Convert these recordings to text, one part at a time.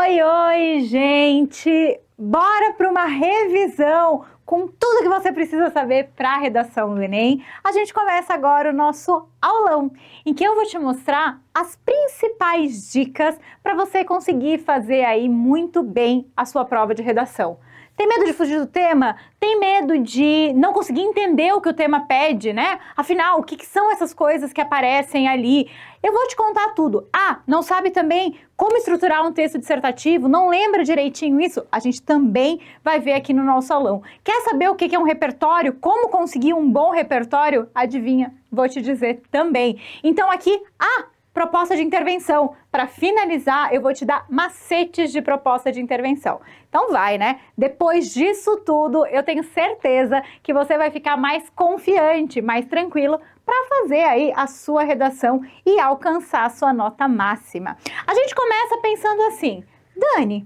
Oi, oi, gente! Bora para uma revisão com tudo que você precisa saber para a redação do Enem. A gente começa agora o nosso aulão, em que eu vou te mostrar as principais dicas para você conseguir fazer aí muito bem a sua prova de redação. Tem medo de fugir do tema? Tem medo de não conseguir entender o que o tema pede, né? Afinal, o que, que são essas coisas que aparecem ali? Eu vou te contar tudo. Ah, não sabe também como estruturar um texto dissertativo? Não lembra direitinho isso? A gente também vai ver aqui no nosso salão. Quer saber o que é um repertório? Como conseguir um bom repertório? Adivinha, vou te dizer também. Então aqui, ah, proposta de intervenção. Para finalizar, eu vou te dar macetes de proposta de intervenção. Então vai, né? Depois disso tudo, eu tenho certeza que você vai ficar mais confiante, mais tranquilo para fazer aí a sua redação e alcançar a sua nota máxima. A gente começa pensando assim: Dani,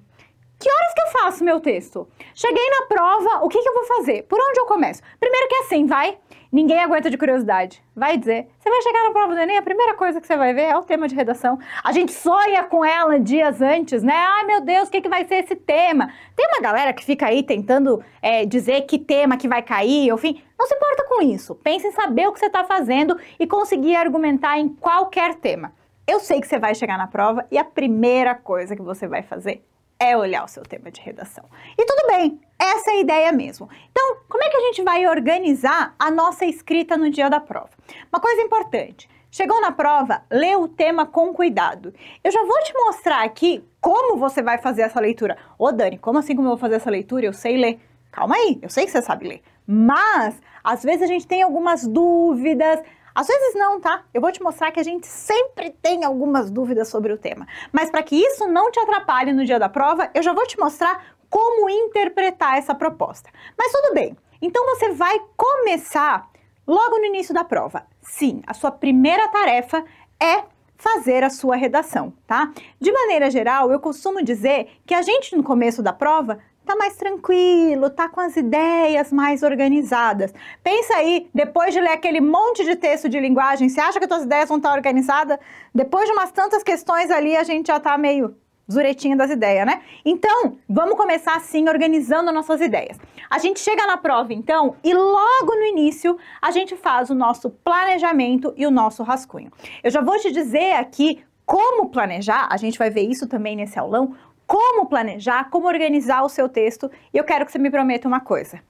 que horas que eu faço meu texto? Cheguei na prova, o que, que eu vou fazer? Por onde eu começo? Primeiro que é assim, vai. Ninguém aguenta de curiosidade. Vai dizer. Você vai chegar na prova do Enem, a primeira coisa que você vai ver é o tema de redação. A gente sonha com ela dias antes, né? Ai, meu Deus, o que, que vai ser esse tema? Tem uma galera que fica aí tentando é, dizer que tema que vai cair, enfim. Não se importa com isso. Pense em saber o que você está fazendo e conseguir argumentar em qualquer tema. Eu sei que você vai chegar na prova e a primeira coisa que você vai fazer é olhar o seu tema de redação. E tudo bem, essa é a ideia mesmo. Então, como é que a gente vai organizar a nossa escrita no dia da prova? Uma coisa importante, Chegou na prova, lê o tema com cuidado. Eu já vou te mostrar aqui como você vai fazer essa leitura. Ô Dani, como assim como eu vou fazer essa leitura? Eu sei ler. Calma aí, eu sei que você sabe ler. Mas, às vezes a gente tem algumas dúvidas, às vezes não, tá? Eu vou te mostrar que a gente sempre tem algumas dúvidas sobre o tema. Mas para que isso não te atrapalhe no dia da prova, eu já vou te mostrar como interpretar essa proposta. Mas tudo bem, então você vai começar logo no início da prova. Sim, a sua primeira tarefa é fazer a sua redação, tá? De maneira geral, eu costumo dizer que a gente no começo da prova tá mais tranquilo, tá com as ideias mais organizadas. Pensa aí, depois de ler aquele monte de texto de linguagem, você acha que suas ideias vão estar tá organizadas? Depois de umas tantas questões ali, a gente já tá meio Zuretinha das ideias, né? Então, vamos começar assim, organizando nossas ideias. A gente chega na prova, então, e logo no início a gente faz o nosso planejamento e o nosso rascunho. Eu já vou te dizer aqui como planejar, a gente vai ver isso também nesse aulão, como planejar, como organizar o seu texto, e eu quero que você me prometa uma coisa.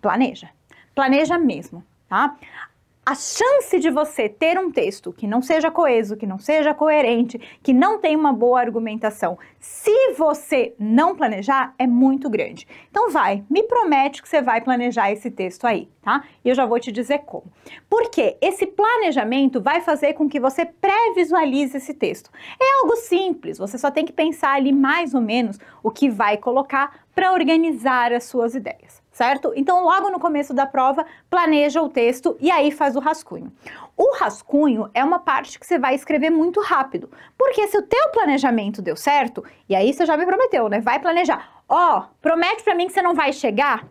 Planeja. Planeja mesmo, tá? a chance de você ter um texto que não seja coeso, que não seja coerente, que não tenha uma boa argumentação, se você não planejar, é muito grande. Então vai, me promete que você vai planejar esse texto aí, tá? E eu já vou te dizer como. Porque esse planejamento vai fazer com que você pré-visualize esse texto. É algo simples, você só tem que pensar ali mais ou menos o que vai colocar para organizar as suas ideias certo? Então, logo no começo da prova, planeja o texto e aí faz o rascunho. O rascunho é uma parte que você vai escrever muito rápido, porque se o teu planejamento deu certo, e aí você já me prometeu, né? Vai planejar. Ó, oh, promete para mim que você não vai chegar,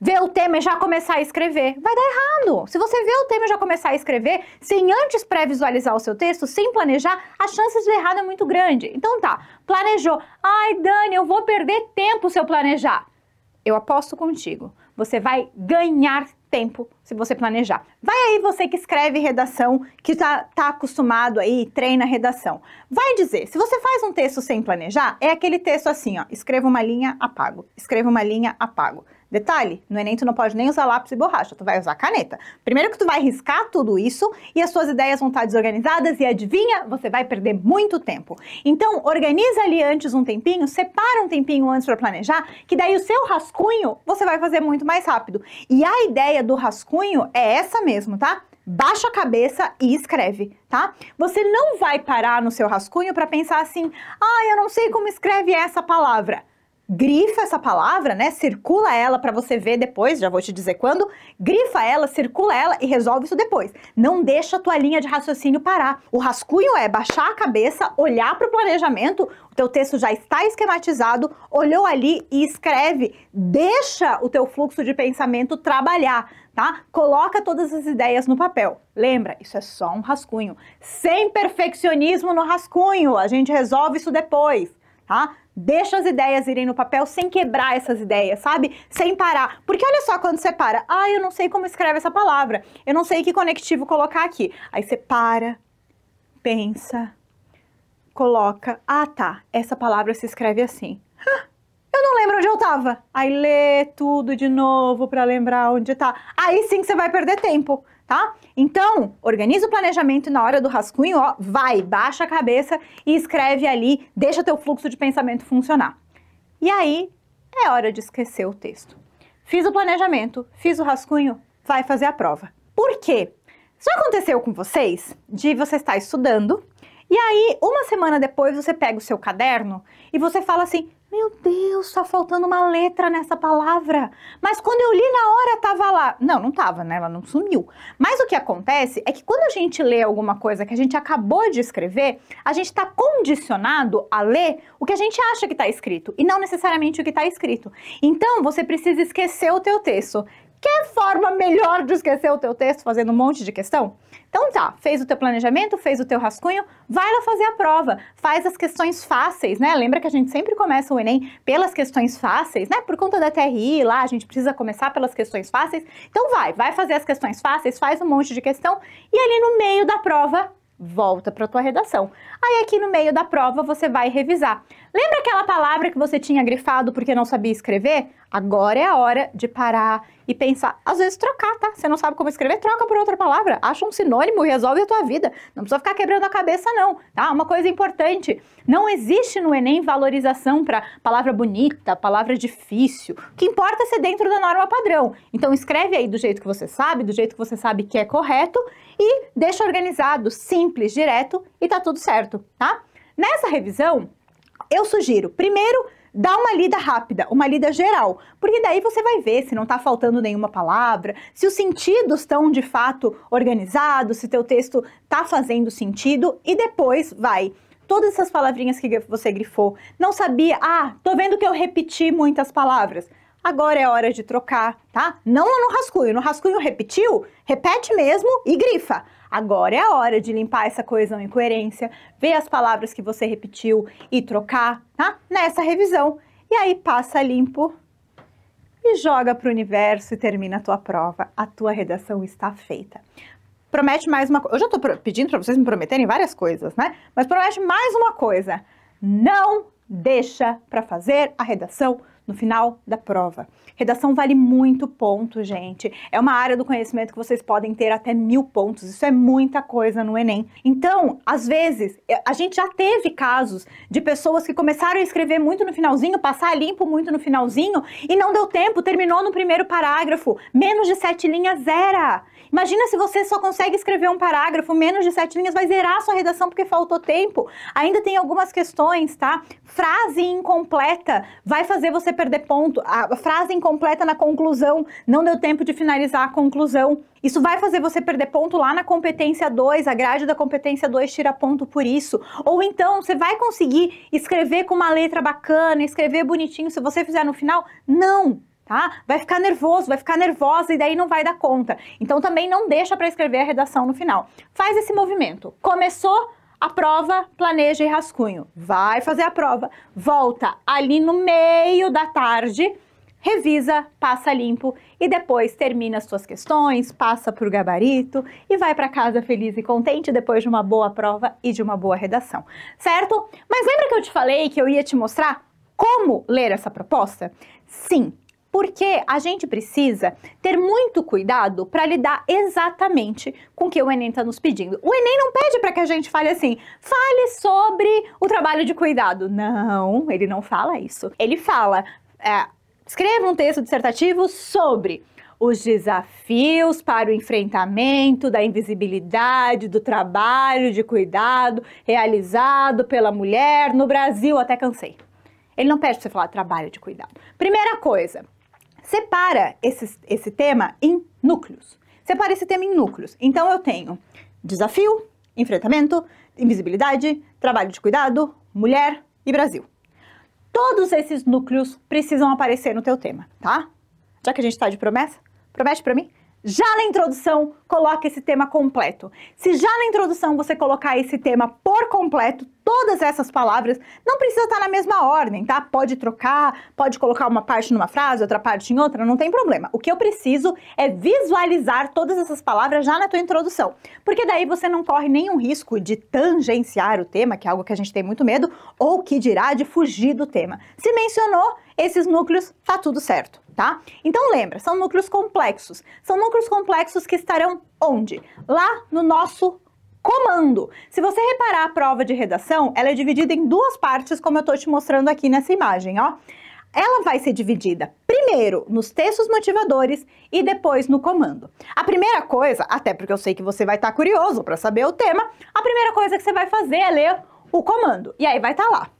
ver o tema e já começar a escrever. Vai dar errado. Se você vê o tema e já começar a escrever, sem antes pré-visualizar o seu texto, sem planejar, a chance de errado é muito grande. Então tá, planejou. Ai, Dani, eu vou perder tempo se eu planejar eu aposto contigo, você vai ganhar tempo se você planejar. Vai aí você que escreve redação, que tá, tá acostumado aí, treina redação. Vai dizer, se você faz um texto sem planejar, é aquele texto assim, ó, escreva uma linha, apago, escreva uma linha, apago. Detalhe, no Enem tu não pode nem usar lápis e borracha, tu vai usar caneta. Primeiro que tu vai riscar tudo isso e as suas ideias vão estar desorganizadas e adivinha, você vai perder muito tempo. Então, organiza ali antes um tempinho, separa um tempinho antes para planejar, que daí o seu rascunho você vai fazer muito mais rápido. E a ideia do rascunho é essa mesmo, tá? baixa a cabeça e escreve, tá? Você não vai parar no seu rascunho para pensar assim: "Ah, eu não sei como escreve essa palavra" grifa essa palavra, né? Circula ela para você ver depois, já vou te dizer quando. Grifa ela, circula ela e resolve isso depois. Não deixa a tua linha de raciocínio parar. O rascunho é baixar a cabeça, olhar para o planejamento, o teu texto já está esquematizado, olhou ali e escreve. Deixa o teu fluxo de pensamento trabalhar, tá? Coloca todas as ideias no papel. Lembra, isso é só um rascunho. Sem perfeccionismo no rascunho, a gente resolve isso depois, tá? Deixa as ideias irem no papel sem quebrar essas ideias, sabe? Sem parar. Porque olha só quando você para. Ah, eu não sei como escreve essa palavra. Eu não sei que conectivo colocar aqui. Aí você para, pensa, coloca. Ah, tá. Essa palavra se escreve assim. Eu não lembro onde eu tava. Aí lê tudo de novo para lembrar onde tá. Aí sim que você vai perder tempo tá? Então, organiza o planejamento na hora do rascunho, ó, vai, baixa a cabeça e escreve ali, deixa teu fluxo de pensamento funcionar. E aí, é hora de esquecer o texto. Fiz o planejamento, fiz o rascunho, vai fazer a prova. Por quê? Isso aconteceu com vocês de você estar estudando e aí, uma semana depois, você pega o seu caderno e você fala assim: meu Deus, está faltando uma letra nessa palavra. Mas quando eu li na hora, tava lá. Não, não tava, né? Ela não sumiu. Mas o que acontece é que quando a gente lê alguma coisa que a gente acabou de escrever, a gente está condicionado a ler o que a gente acha que está escrito e não necessariamente o que está escrito. Então, você precisa esquecer o teu texto. Que forma melhor de esquecer o teu texto fazendo um monte de questão? Então tá, fez o teu planejamento, fez o teu rascunho, vai lá fazer a prova, faz as questões fáceis, né? Lembra que a gente sempre começa o Enem pelas questões fáceis, né? Por conta da TRI lá, a gente precisa começar pelas questões fáceis. Então vai, vai fazer as questões fáceis, faz um monte de questão e ali no meio da prova volta para tua redação. Aí aqui no meio da prova você vai revisar. Lembra aquela palavra que você tinha grifado porque não sabia escrever? Agora é a hora de parar e pensar, às vezes trocar, tá? Você não sabe como escrever, troca por outra palavra, acha um sinônimo, resolve a tua vida. Não precisa ficar quebrando a cabeça não, tá? Uma coisa importante, não existe no ENEM valorização para palavra bonita, palavra difícil. O que importa é ser dentro da norma padrão. Então escreve aí do jeito que você sabe, do jeito que você sabe que é correto e deixa organizado, simples, direto e tá tudo certo, tá? Nessa revisão, eu sugiro, primeiro, dá uma lida rápida, uma lida geral, porque daí você vai ver se não está faltando nenhuma palavra, se os sentidos estão de fato organizados, se teu texto está fazendo sentido e depois vai todas essas palavrinhas que você grifou. Não sabia, ah, tô vendo que eu repeti muitas palavras. Agora é hora de trocar, tá? Não no rascunho, no rascunho repetiu, repete mesmo e grifa. Agora é a hora de limpar essa coesão e coerência, ver as palavras que você repetiu e trocar, tá? Nessa revisão. E aí passa limpo e joga para o universo e termina a tua prova. A tua redação está feita. Promete mais uma coisa. Eu já estou pedindo para vocês me prometerem várias coisas, né? Mas promete mais uma coisa. Não deixa para fazer a redação no final da prova. Redação vale muito ponto, gente. É uma área do conhecimento que vocês podem ter até mil pontos. Isso é muita coisa no Enem. Então, às vezes, a gente já teve casos de pessoas que começaram a escrever muito no finalzinho, passar limpo muito no finalzinho e não deu tempo, terminou no primeiro parágrafo. Menos de sete linhas era. Imagina se você só consegue escrever um parágrafo, menos de sete linhas, vai zerar a sua redação porque faltou tempo. Ainda tem algumas questões, tá? frase incompleta vai fazer você perder ponto. A frase incompleta na conclusão, não deu tempo de finalizar a conclusão. Isso vai fazer você perder ponto lá na competência 2, a grade da competência 2 tira ponto por isso. Ou então, você vai conseguir escrever com uma letra bacana, escrever bonitinho, se você fizer no final? Não! Tá? Vai ficar nervoso, vai ficar nervosa e daí não vai dar conta. Então também não deixa para escrever a redação no final. Faz esse movimento. Começou a prova, planeja e rascunho. Vai fazer a prova, volta ali no meio da tarde, revisa, passa limpo e depois termina as suas questões, passa para o gabarito e vai para casa feliz e contente depois de uma boa prova e de uma boa redação, certo? Mas lembra que eu te falei que eu ia te mostrar como ler essa proposta? Sim, porque a gente precisa ter muito cuidado para lidar exatamente com o que o Enem está nos pedindo. O Enem não pede para que a gente fale assim, fale sobre o trabalho de cuidado. Não, ele não fala isso. Ele fala, é, escreva um texto dissertativo sobre os desafios para o enfrentamento da invisibilidade do trabalho de cuidado realizado pela mulher no Brasil. Até cansei. Ele não pede para você falar trabalho de cuidado. Primeira coisa, Separa esse, esse tema em núcleos. Separa esse tema em núcleos. Então eu tenho desafio, enfrentamento, invisibilidade, trabalho de cuidado, mulher e Brasil. Todos esses núcleos precisam aparecer no teu tema, tá? Já que a gente está de promessa, promete para mim já na introdução, coloca esse tema completo. Se já na introdução você colocar esse tema por completo, todas essas palavras, não precisa estar na mesma ordem, tá? Pode trocar, pode colocar uma parte numa frase, outra parte em outra, não tem problema. O que eu preciso é visualizar todas essas palavras já na tua introdução, porque daí você não corre nenhum risco de tangenciar o tema, que é algo que a gente tem muito medo, ou que dirá de fugir do tema. Se mencionou, esses núcleos, tá tudo certo, tá? Então lembra, são núcleos complexos. São núcleos complexos que estarão onde? Lá no nosso comando. Se você reparar a prova de redação, ela é dividida em duas partes, como eu estou te mostrando aqui nessa imagem, ó. Ela vai ser dividida primeiro nos textos motivadores e depois no comando. A primeira coisa, até porque eu sei que você vai estar tá curioso para saber o tema, a primeira coisa que você vai fazer é ler o comando. E aí vai estar tá lá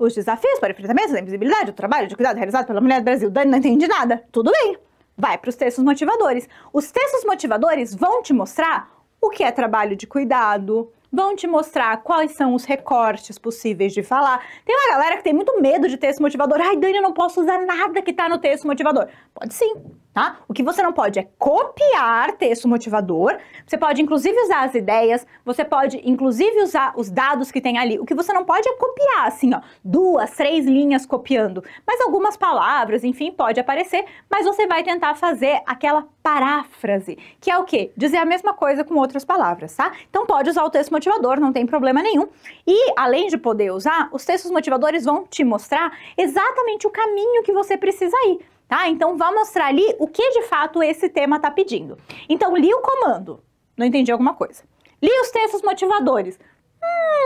os desafios para enfrentamento da invisibilidade, o trabalho de cuidado realizado pela mulher do Brasil. Dani, não entende nada. Tudo bem. Vai para os textos motivadores. Os textos motivadores vão te mostrar o que é trabalho de cuidado, vão te mostrar quais são os recortes possíveis de falar. Tem uma galera que tem muito medo de texto motivador. Ai, Dani, eu não posso usar nada que está no texto motivador. Pode sim tá? O que você não pode é copiar texto motivador. Você pode inclusive usar as ideias, você pode inclusive usar os dados que tem ali. O que você não pode é copiar assim, ó, duas, três linhas copiando, mas algumas palavras, enfim, pode aparecer, mas você vai tentar fazer aquela paráfrase, que é o quê? Dizer a mesma coisa com outras palavras, tá? Então pode usar o texto motivador, não tem problema nenhum. E além de poder usar, os textos motivadores vão te mostrar exatamente o caminho que você precisa ir tá? Então vá mostrar ali o que de fato esse tema está pedindo. Então li o comando, não entendi alguma coisa. Li os textos motivadores.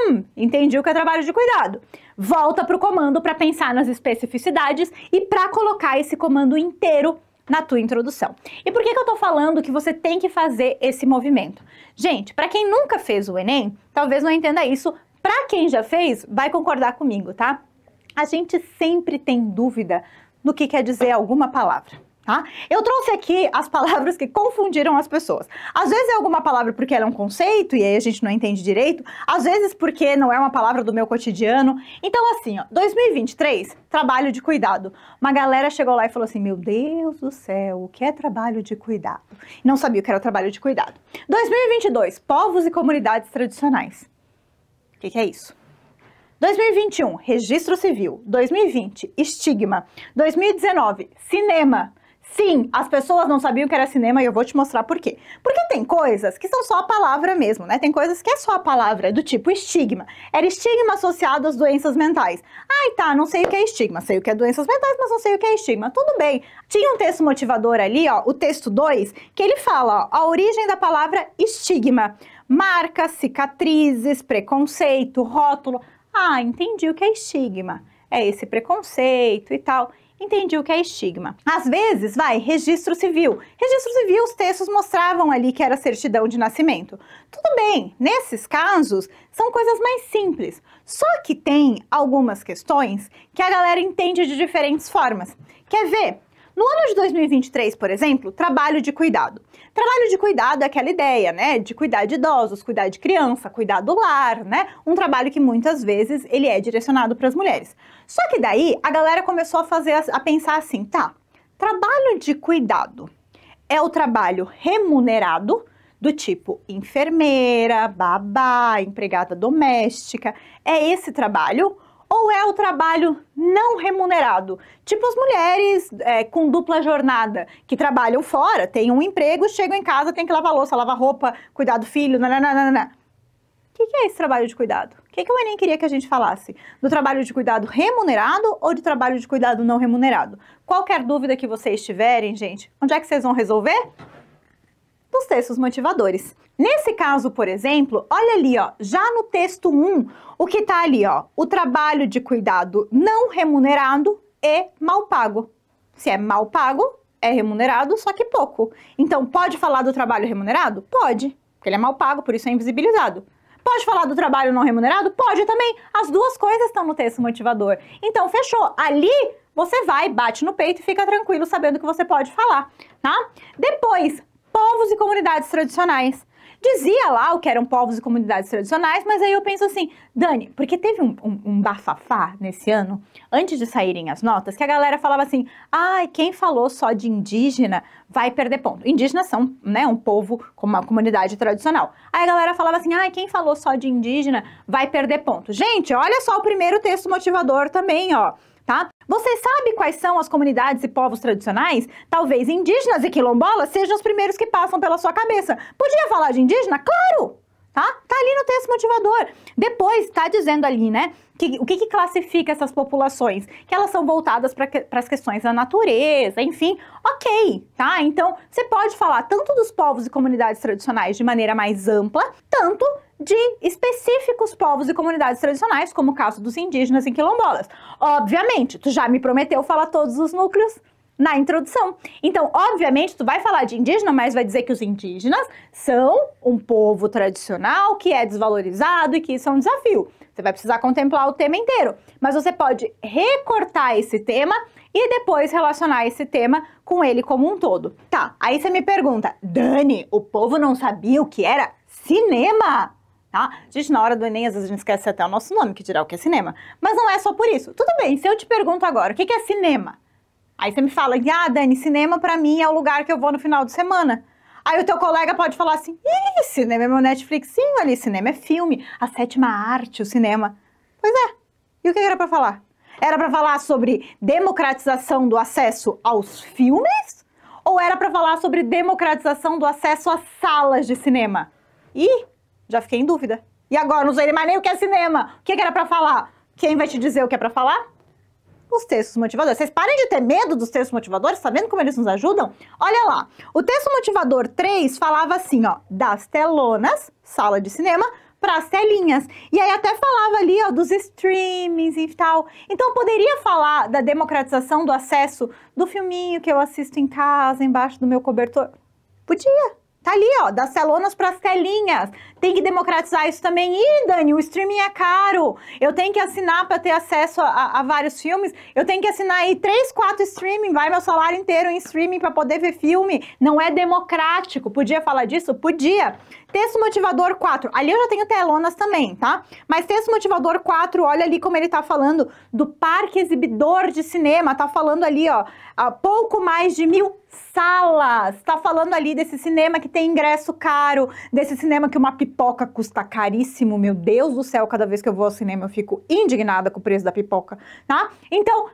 Hum, entendi o que é trabalho de cuidado. Volta para o comando para pensar nas especificidades e para colocar esse comando inteiro na tua introdução. E por que, que eu estou falando que você tem que fazer esse movimento? Gente, para quem nunca fez o Enem, talvez não entenda isso. Para quem já fez, vai concordar comigo, tá? A gente sempre tem dúvida no que quer dizer alguma palavra. Tá? Eu trouxe aqui as palavras que confundiram as pessoas. Às vezes é alguma palavra porque ela é um conceito e aí a gente não entende direito, às vezes porque não é uma palavra do meu cotidiano. Então, assim, ó, 2023, trabalho de cuidado. Uma galera chegou lá e falou assim: Meu Deus do céu, o que é trabalho de cuidado? Não sabia o que era trabalho de cuidado. 2022, povos e comunidades tradicionais. O que, que é isso? 2021, registro civil. 2020, estigma. 2019, cinema. Sim, as pessoas não sabiam que era cinema e eu vou te mostrar por quê. Porque tem coisas que são só a palavra mesmo, né? Tem coisas que é só a palavra, do tipo estigma. Era estigma associado às doenças mentais. Ai, tá, não sei o que é estigma. Sei o que é doenças mentais, mas não sei o que é estigma. Tudo bem. Tinha um texto motivador ali, ó, o texto 2, que ele fala, ó, a origem da palavra estigma. Marcas, cicatrizes, preconceito, rótulo, ah, entendi o que é estigma. É esse preconceito e tal entendi o que é estigma. Às vezes, vai, registro civil. Registro civil, os textos mostravam ali que era certidão de nascimento. Tudo bem, nesses casos, são coisas mais simples. Só que tem algumas questões que a galera entende de diferentes formas. Quer ver? No ano de 2023, por exemplo, trabalho de cuidado. Trabalho de cuidado é aquela ideia, né, de cuidar de idosos, cuidar de criança, cuidar do lar, né? Um trabalho que muitas vezes ele é direcionado para as mulheres. Só que daí a galera começou a fazer a pensar assim, tá? Trabalho de cuidado é o trabalho remunerado, do tipo enfermeira, babá, empregada doméstica. É esse trabalho ou é o trabalho não remunerado, tipo as mulheres é, com dupla jornada, que trabalham fora, têm um emprego, chegam em casa, tem que lavar louça, lavar roupa, cuidar do filho, nananana. O que, que é esse trabalho de cuidado? O que, que o Enem queria que a gente falasse? Do trabalho de cuidado remunerado ou de trabalho de cuidado não remunerado? Qualquer dúvida que vocês tiverem, gente, onde é que vocês vão resolver? Nos textos motivadores. Nesse caso, por exemplo, olha ali, ó, já no texto 1, o que está ali, ó, o trabalho de cuidado não remunerado e mal pago. Se é mal pago, é remunerado, só que pouco. Então, pode falar do trabalho remunerado? Pode, porque ele é mal pago, por isso é invisibilizado. Pode falar do trabalho não remunerado? Pode também. As duas coisas estão no texto motivador. Então, fechou. Ali você vai, bate no peito e fica tranquilo sabendo que você pode falar, tá? Depois, povos e comunidades tradicionais dizia lá o que eram povos e comunidades tradicionais, mas aí eu penso assim, Dani, porque teve um, um, um, bafafá nesse ano, antes de saírem as notas, que a galera falava assim, ai, ah, quem falou só de indígena vai perder ponto. Indígenas são, né, um povo com uma comunidade tradicional. Aí a galera falava assim, ai, ah, quem falou só de indígena vai perder ponto. Gente, olha só o primeiro texto motivador também, ó. Você sabe quais são as comunidades e povos tradicionais? Talvez indígenas e quilombolas sejam os primeiros que passam pela sua cabeça. Podia falar de indígena? Claro! Tá? Tá ali no texto motivador. Depois, tá dizendo ali, né? Que, o que, que classifica essas populações? Que elas são voltadas para as questões da natureza, enfim. Ok, tá? Então, você pode falar tanto dos povos e comunidades tradicionais de maneira mais ampla, tanto de específicos povos e comunidades tradicionais, como o caso dos indígenas e quilombolas. Obviamente, tu já me prometeu falar todos os núcleos na introdução. Então, obviamente, tu vai falar de indígena, mas vai dizer que os indígenas são um povo tradicional que é desvalorizado e que isso é um desafio. Você vai precisar contemplar o tema inteiro, mas você pode recortar esse tema e depois relacionar esse tema com ele como um todo. Tá, aí você me pergunta, Dani, o povo não sabia o que era cinema? tá? A gente, na hora do Enem, às vezes a gente esquece até o nosso nome, que dirá o que é cinema. Mas não é só por isso. Tudo bem, se eu te pergunto agora, o que é cinema? Aí você me fala, ah, Dani, cinema para mim é o lugar que eu vou no final de semana. Aí o teu colega pode falar assim, ih, cinema é meu netflix sim ali, cinema é filme, a sétima arte, o cinema. Pois é, e o que era para falar? Era para falar sobre democratização do acesso aos filmes? Ou era para falar sobre democratização do acesso às salas de cinema? E já fiquei em dúvida. E agora? Não sei mais nem o que é cinema. O que, é que era para falar? Quem vai te dizer o que é para falar? Os textos motivadores. Vocês parem de ter medo dos textos motivadores, tá vendo como eles nos ajudam? Olha lá, o texto motivador 3 falava assim, ó, das telonas, sala de cinema, para as telinhas. E aí até falava ali, ó, dos streamings e tal. Então poderia falar da democratização do acesso do filminho que eu assisto em casa, embaixo do meu cobertor? Podia, Tá ali, ó, das telonas para as telinhas. Tem que democratizar isso também. Ih, Dani, o streaming é caro. Eu tenho que assinar para ter acesso a, a, vários filmes. Eu tenho que assinar aí três quatro streaming. Vai meu salário inteiro em streaming para poder ver filme. Não é democrático. Podia falar disso? Podia. Texto motivador 4. Ali eu já tenho telonas também, tá? Mas texto motivador 4, olha ali como ele tá falando do parque exibidor de cinema. Tá falando ali, ó, pouco mais de mil salas. Está falando ali desse cinema que tem ingresso caro, desse cinema que uma pipoca custa caríssimo. Meu Deus do céu, cada vez que eu vou ao cinema eu fico indignada com o preço da pipoca, tá? Então,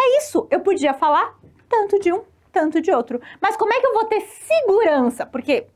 é isso. Eu podia falar tanto de um, tanto de outro. Mas como é que eu vou ter segurança? Porque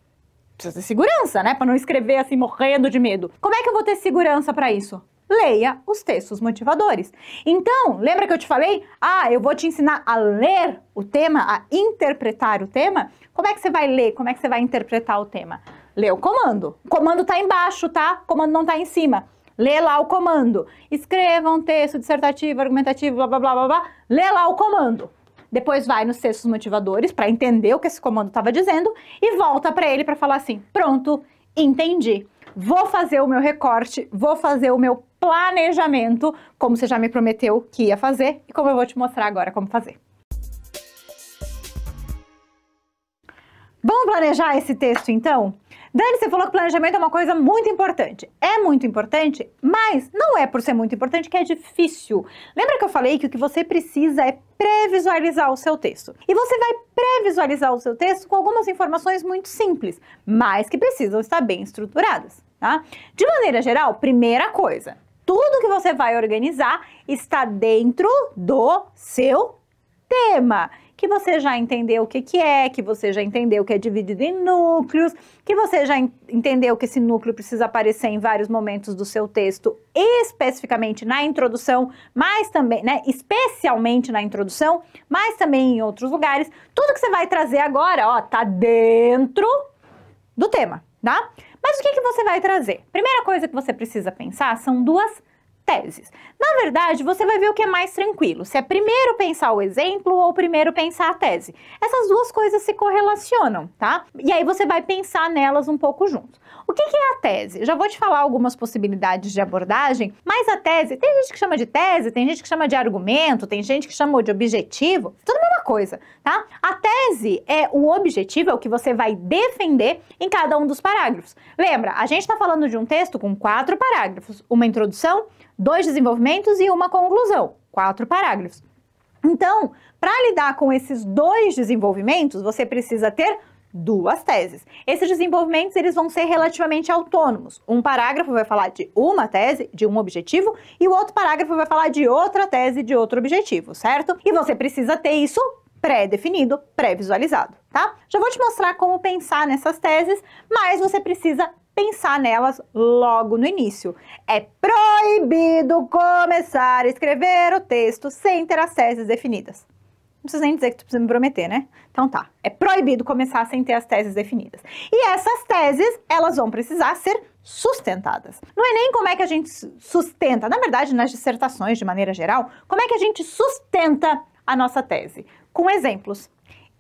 precisa ter segurança, né? Para não escrever assim morrendo de medo. Como é que eu vou ter segurança para isso? leia os textos motivadores. Então, lembra que eu te falei? Ah, eu vou te ensinar a ler o tema, a interpretar o tema. Como é que você vai ler? Como é que você vai interpretar o tema? Lê o comando. O comando está embaixo, tá? O comando não está em cima. Lê lá o comando. Escreva um texto dissertativo, argumentativo, blá, blá, blá, blá, blá. Lê lá o comando. Depois vai nos textos motivadores para entender o que esse comando estava dizendo e volta para ele para falar assim: pronto, entendi. Vou fazer o meu recorte, vou fazer o meu planejamento, como você já me prometeu que ia fazer e como eu vou te mostrar agora como fazer. Vamos planejar esse texto então? Dani, você falou que planejamento é uma coisa muito importante. É muito importante, mas não é por ser muito importante que é difícil. Lembra que eu falei que o que você precisa é previsualizar o seu texto. E você vai previsualizar o seu texto com algumas informações muito simples, mas que precisam estar bem estruturadas, tá? De maneira geral, primeira coisa, tudo que você vai organizar está dentro do seu tema que você já entendeu o que, que é, que você já entendeu que é dividido em núcleos, que você já entendeu que esse núcleo precisa aparecer em vários momentos do seu texto, especificamente na introdução, mas também, né, especialmente na introdução, mas também em outros lugares. Tudo que você vai trazer agora, ó, tá dentro do tema, tá? Mas o que, que você vai trazer? Primeira coisa que você precisa pensar são duas teses. Na verdade, você vai ver o que é mais tranquilo, se é primeiro pensar o exemplo ou primeiro pensar a tese. Essas duas coisas se correlacionam, tá? E aí você vai pensar nelas um pouco junto. O que, que é a tese? Já vou te falar algumas possibilidades de abordagem, mas a tese, tem gente que chama de tese, tem gente que chama de argumento, tem gente que chama de objetivo, tudo a mesma coisa, tá? A tese é o objetivo, é o que você vai defender em cada um dos parágrafos. Lembra, a gente está falando de um texto com quatro parágrafos, uma introdução, dois desenvolvimentos e uma conclusão, quatro parágrafos. Então, para lidar com esses dois desenvolvimentos, você precisa ter duas teses. Esses desenvolvimentos eles vão ser relativamente autônomos. Um parágrafo vai falar de uma tese, de um objetivo, e o outro parágrafo vai falar de outra tese, de outro objetivo, certo? E você precisa ter isso pré-definido, pré-visualizado, tá? Já vou te mostrar como pensar nessas teses, mas você precisa pensar nelas logo no início. É proibido começar a escrever o texto sem ter as teses definidas. Não precisa nem dizer que tu precisa me prometer, né? Então tá, é proibido começar sem ter as teses definidas. E essas teses, elas vão precisar ser sustentadas. Não é nem como é que a gente sustenta, na verdade, nas dissertações de maneira geral, como é que a gente sustenta a nossa tese? Com exemplos.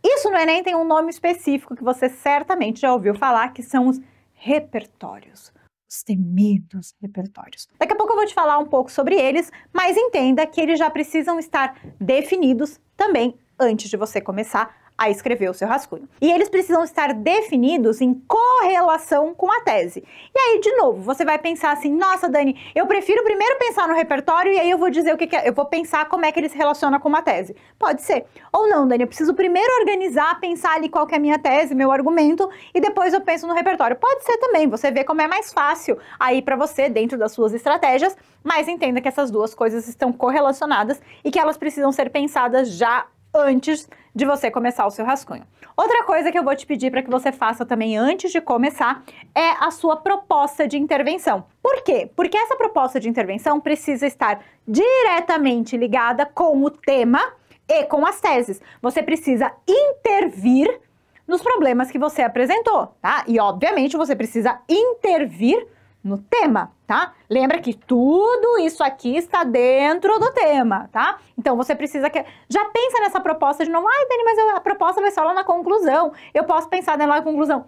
Isso no Enem é tem um nome específico que você certamente já ouviu falar, que são os repertórios. Os temidos repertórios. Daqui a pouco eu vou te falar um pouco sobre eles, mas entenda que eles já precisam estar definidos também antes de você começar a escrever o seu rascunho. E eles precisam estar definidos em correlação com a tese. E aí, de novo, você vai pensar assim: nossa, Dani, eu prefiro primeiro pensar no repertório e aí eu vou dizer o que, que é, eu vou pensar como é que ele se relaciona com uma tese. Pode ser. Ou não, Dani, eu preciso primeiro organizar, pensar ali qual que é a minha tese, meu argumento, e depois eu penso no repertório. Pode ser também, você vê como é mais fácil aí para você dentro das suas estratégias, mas entenda que essas duas coisas estão correlacionadas e que elas precisam ser pensadas já antes de você começar o seu rascunho. Outra coisa que eu vou te pedir para que você faça também antes de começar é a sua proposta de intervenção. Por quê? Porque essa proposta de intervenção precisa estar diretamente ligada com o tema e com as teses. Você precisa intervir nos problemas que você apresentou, tá? E obviamente você precisa intervir no tema, tá? Lembra que tudo isso aqui está dentro do tema, tá? Então você precisa que já pensa nessa proposta de novo. Ai, Dani, mas a proposta vai só lá na conclusão. Eu posso pensar nela na conclusão.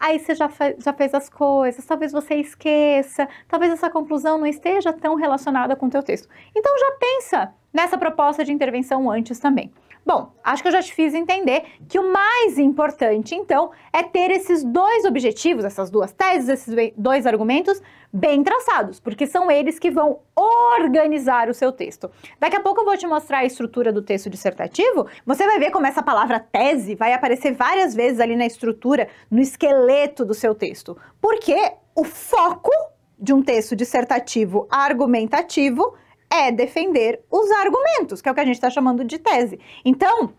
Aí você já, já fez as coisas, talvez você esqueça, talvez essa conclusão não esteja tão relacionada com o teu texto. Então já pensa nessa proposta de intervenção antes também. Bom, acho que eu já te fiz entender que o mais importante, então, é ter esses dois objetivos, essas duas teses, esses dois argumentos bem traçados, porque são eles que vão organizar o seu texto. Daqui a pouco eu vou te mostrar a estrutura do texto dissertativo. Você vai ver como essa palavra tese vai aparecer várias vezes ali na estrutura, no esqueleto do seu texto. Porque o foco de um texto dissertativo argumentativo é defender os argumentos, que é o que a gente está chamando de tese. Então,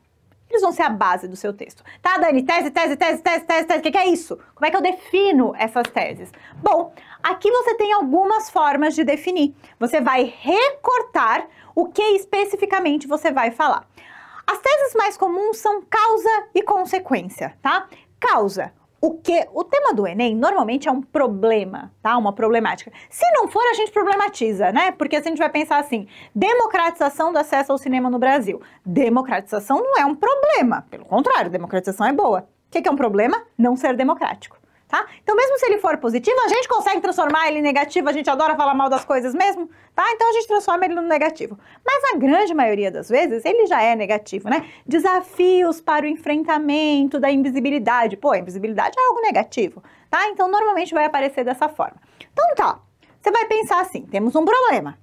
eles vão ser a base do seu texto. Tá, Dani? Tese, tese, tese, tese, tese, tese. O que, que é isso? Como é que eu defino essas teses? Bom, aqui você tem algumas formas de definir. Você vai recortar o que especificamente você vai falar. As teses mais comuns são causa e consequência, tá? Causa o que o tema do Enem normalmente é um problema, tá? Uma problemática. Se não for, a gente problematiza, né? Porque se a gente vai pensar assim, democratização do acesso ao cinema no Brasil. Democratização não é um problema, pelo contrário, democratização é boa. O que é um problema? Não ser democrático tá? Então, mesmo se ele for positivo, a gente consegue transformar ele em negativo, a gente adora falar mal das coisas mesmo, tá? Então a gente transforma ele no negativo. Mas a grande maioria das vezes ele já é negativo, né? Desafios para o enfrentamento da invisibilidade. Pô, invisibilidade é algo negativo, tá? Então normalmente vai aparecer dessa forma. Então tá, você vai pensar assim: temos um problema.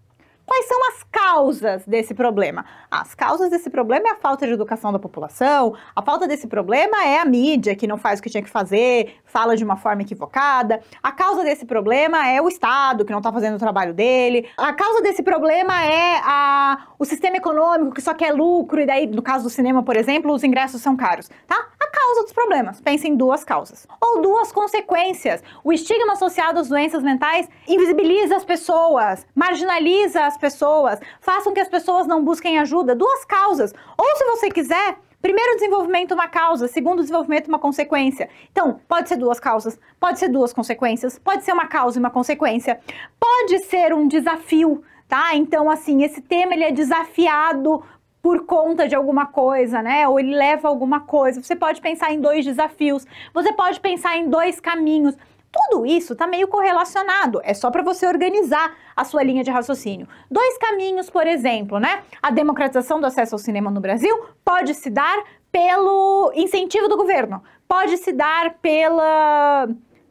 Quais são as causas desse problema? As causas desse problema é a falta de educação da população, a falta desse problema é a mídia que não faz o que tinha que fazer, fala de uma forma equivocada, a causa desse problema é o Estado que não está fazendo o trabalho dele, a causa desse problema é a, o sistema econômico que só quer lucro, e daí, no caso do cinema, por exemplo, os ingressos são caros, tá? A causa dos problemas, pensem em duas causas. Ou duas consequências. O estigma associado às doenças mentais invisibiliza as pessoas, marginaliza as pessoas, faz com que as pessoas não busquem ajuda ajuda, duas causas. Ou se você quiser, Primeiro desenvolvimento uma causa, segundo desenvolvimento uma consequência. Então, pode ser duas causas, pode ser duas consequências, pode ser uma causa e uma consequência, pode ser um desafio, tá? Então, assim, esse tema ele é desafiado por conta de alguma coisa, né? Ou ele leva alguma coisa. Você pode pensar em dois desafios, você pode pensar em dois caminhos. Tudo isso está meio correlacionado, é só para você organizar a sua linha de raciocínio. Dois caminhos, por exemplo, né? A democratização do acesso ao cinema no Brasil pode se dar pelo incentivo do governo, pode se dar pela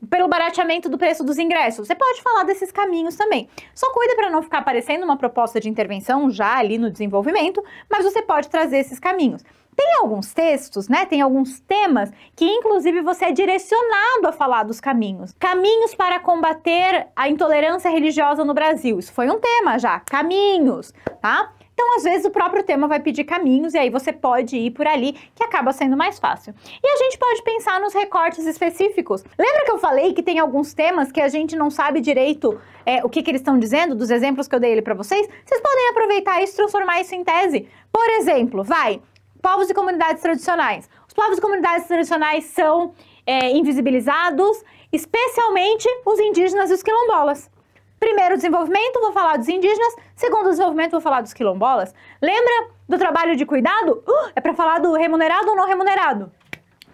pelo barateamento do preço dos ingressos. Você pode falar desses caminhos também. Só cuida para não ficar aparecendo uma proposta de intervenção já ali no desenvolvimento, mas você pode trazer esses caminhos. Tem alguns textos, né? Tem alguns temas que, inclusive, você é direcionado a falar dos caminhos. Caminhos para combater a intolerância religiosa no Brasil. Isso foi um tema já. Caminhos, tá? Então, às vezes, o próprio tema vai pedir caminhos e aí você pode ir por ali, que acaba sendo mais fácil. E a gente pode pensar nos recortes específicos. Lembra que eu falei que tem alguns temas que a gente não sabe direito é, o que, que eles estão dizendo, dos exemplos que eu dei ele para vocês? Vocês podem aproveitar isso e transformar isso em tese. Por exemplo, vai, povos e comunidades tradicionais. Os povos e comunidades tradicionais são é, invisibilizados, especialmente os indígenas e os quilombolas. Primeiro desenvolvimento, vou falar dos indígenas, Segundo o desenvolvimento, vou falar dos quilombolas. Lembra do trabalho de cuidado? Uh, é para falar do remunerado ou não remunerado.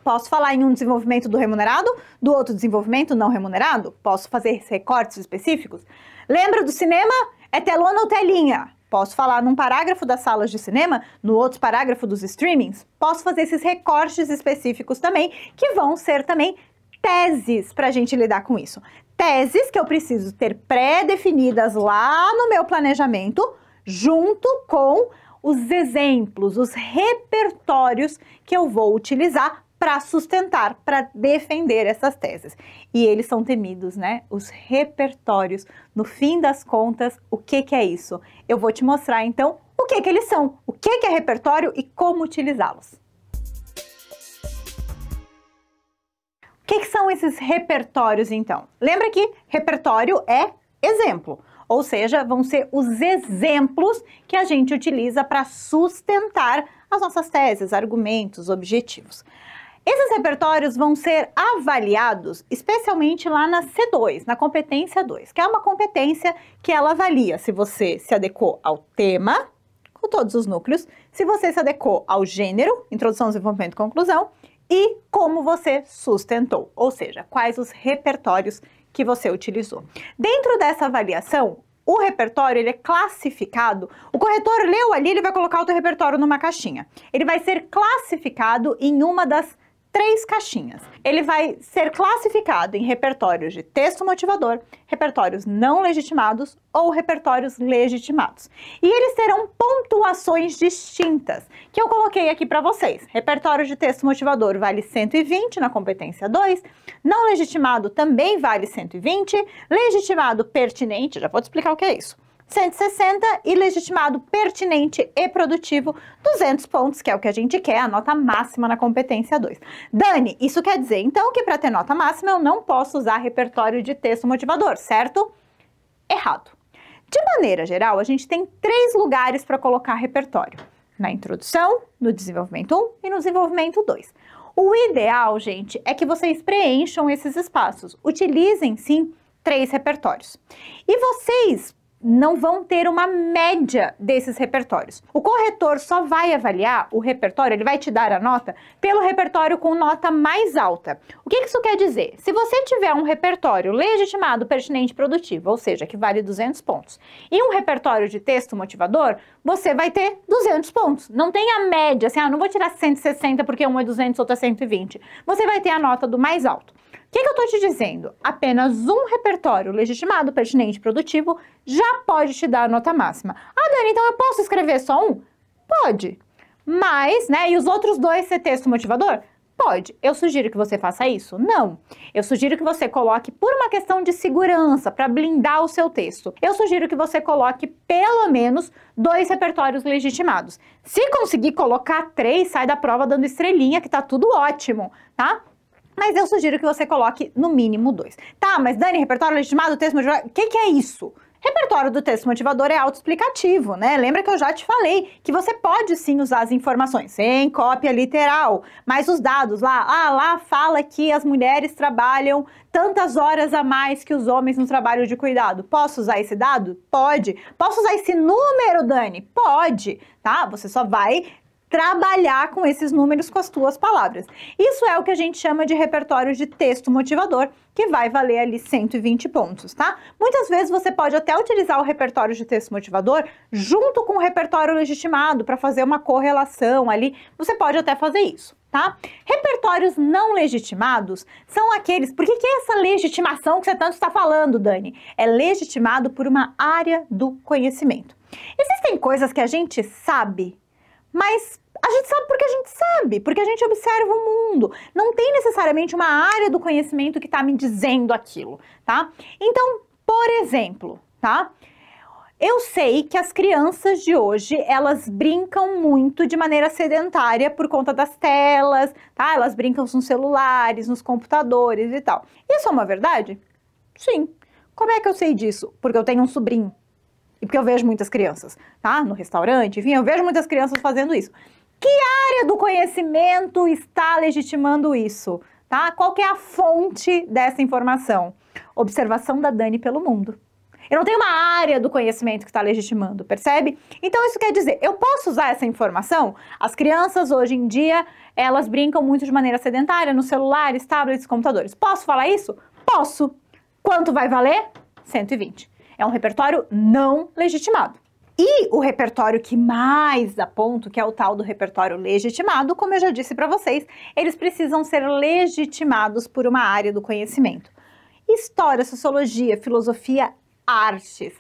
Posso falar em um desenvolvimento do remunerado, do outro desenvolvimento não remunerado? Posso fazer recortes específicos? Lembra do cinema? É telona ou telinha? Posso falar num parágrafo das salas de cinema, no outro parágrafo dos streamings? Posso fazer esses recortes específicos também, que vão ser também teses para a gente lidar com isso teses que eu preciso ter pré-definidas lá no meu planejamento, junto com os exemplos, os repertórios que eu vou utilizar para sustentar, para defender essas teses. E eles são temidos, né? Os repertórios. No fim das contas, o que, que é isso? Eu vou te mostrar então o que, que eles são, o que, que é repertório e como utilizá-los. esses repertórios então? Lembra que repertório é exemplo, ou seja, vão ser os exemplos que a gente utiliza para sustentar as nossas teses, argumentos, objetivos. Esses repertórios vão ser avaliados especialmente lá na C2, na competência 2, que é uma competência que ela avalia se você se adequou ao tema, com todos os núcleos, se você se adequou ao gênero, introdução, desenvolvimento e conclusão, e como você sustentou, ou seja, quais os repertórios que você utilizou. Dentro dessa avaliação, o repertório ele é classificado. O corretor leu ali, ele vai colocar o teu repertório numa caixinha. Ele vai ser classificado em uma das três caixinhas. Ele vai ser classificado em repertórios de texto motivador, repertórios não legitimados ou repertórios legitimados. E eles terão pontuações distintas, que eu coloquei aqui para vocês. Repertório de texto motivador vale 120 na competência 2, não legitimado também vale 120, legitimado pertinente, já vou te explicar o que é isso. 160 e legitimado pertinente e produtivo, 200 pontos, que é o que a gente quer, a nota máxima na competência 2. Dani, isso quer dizer então que para ter nota máxima eu não posso usar repertório de texto motivador, certo? Errado. De maneira geral, a gente tem três lugares para colocar repertório: na introdução, no desenvolvimento 1 e no desenvolvimento 2. O ideal, gente, é que vocês preencham esses espaços, utilizem sim três repertórios. E vocês não vão ter uma média desses repertórios. O corretor só vai avaliar o repertório, ele vai te dar a nota pelo repertório com nota mais alta. O que isso quer dizer? Se você tiver um repertório legitimado, pertinente e produtivo, ou seja, que vale 200 pontos, e um repertório de texto motivador, você vai ter 200 pontos. Não tem a média, assim, ah, não vou tirar 160 porque um é 200, outro é 120. Você vai ter a nota do mais alto que, que eu estou te dizendo? Apenas um repertório legitimado, pertinente, produtivo já pode te dar nota máxima. Ah, Dani, então eu posso escrever só um? Pode. Mas, né, e os outros dois ser texto motivador? Pode. Eu sugiro que você faça isso? Não. Eu sugiro que você coloque por uma questão de segurança, para blindar o seu texto. Eu sugiro que você coloque pelo menos dois repertórios legitimados. Se conseguir colocar três, sai da prova dando estrelinha, que tá tudo ótimo, tá? mas eu sugiro que você coloque no mínimo dois. Tá, mas Dani, repertório legitimado, texto motivador, o que, que é isso? Repertório do texto motivador é autoexplicativo, né? Lembra que eu já te falei que você pode sim usar as informações sem cópia literal, mas os dados lá, ah, lá fala que as mulheres trabalham tantas horas a mais que os homens no trabalho de cuidado. Posso usar esse dado? Pode. Posso usar esse número, Dani? Pode, tá? Você só vai trabalhar com esses números com as tuas palavras. Isso é o que a gente chama de repertório de texto motivador, que vai valer ali 120 pontos, tá? Muitas vezes você pode até utilizar o repertório de texto motivador junto com o repertório legitimado para fazer uma correlação ali. Você pode até fazer isso. Tá? Repertórios não legitimados são aqueles. Por que, que é essa legitimação que você tanto está falando, Dani? É legitimado por uma área do conhecimento. Existem coisas que a gente sabe mas a gente sabe porque a gente sabe, porque a gente observa o mundo. Não tem necessariamente uma área do conhecimento que está me dizendo aquilo, tá? Então, por exemplo, tá? Eu sei que as crianças de hoje, elas brincam muito de maneira sedentária por conta das telas, tá? Elas brincam nos celulares, nos computadores e tal. Isso é uma verdade? Sim. Como é que eu sei disso? Porque eu tenho um sobrinho. E porque eu vejo muitas crianças, tá? No restaurante, enfim, eu vejo muitas crianças fazendo isso. Que área do conhecimento está legitimando isso? Tá? Qual é a fonte dessa informação? Observação da Dani pelo mundo. Eu não tenho uma área do conhecimento que está legitimando, percebe? Então isso quer dizer, eu posso usar essa informação? As crianças hoje em dia, elas brincam muito de maneira sedentária nos celulares, tablets, computadores. Posso falar isso? Posso. Quanto vai valer? 120. É um repertório não legitimado. E o repertório que mais aponto, que é o tal do repertório legitimado, como eu já disse para vocês, eles precisam ser legitimados por uma área do conhecimento. História, sociologia, filosofia, artes.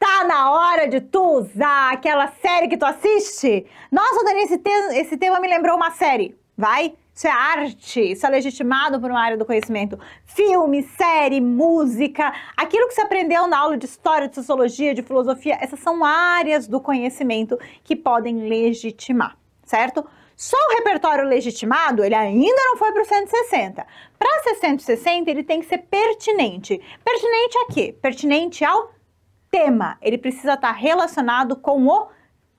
Tá na hora de tu usar aquela série que tu assiste? Nossa, Dani, esse, esse tema me lembrou uma série. Vai, isso é arte, isso é legitimado por uma área do conhecimento. Filme, série, música, aquilo que você aprendeu na aula de história, de sociologia, de filosofia, essas são áreas do conhecimento que podem legitimar, certo? Só o repertório legitimado, ele ainda não foi para o 160. Para ser 160, ele tem que ser pertinente. Pertinente a quê? Pertinente ao tema. Ele precisa estar tá relacionado com o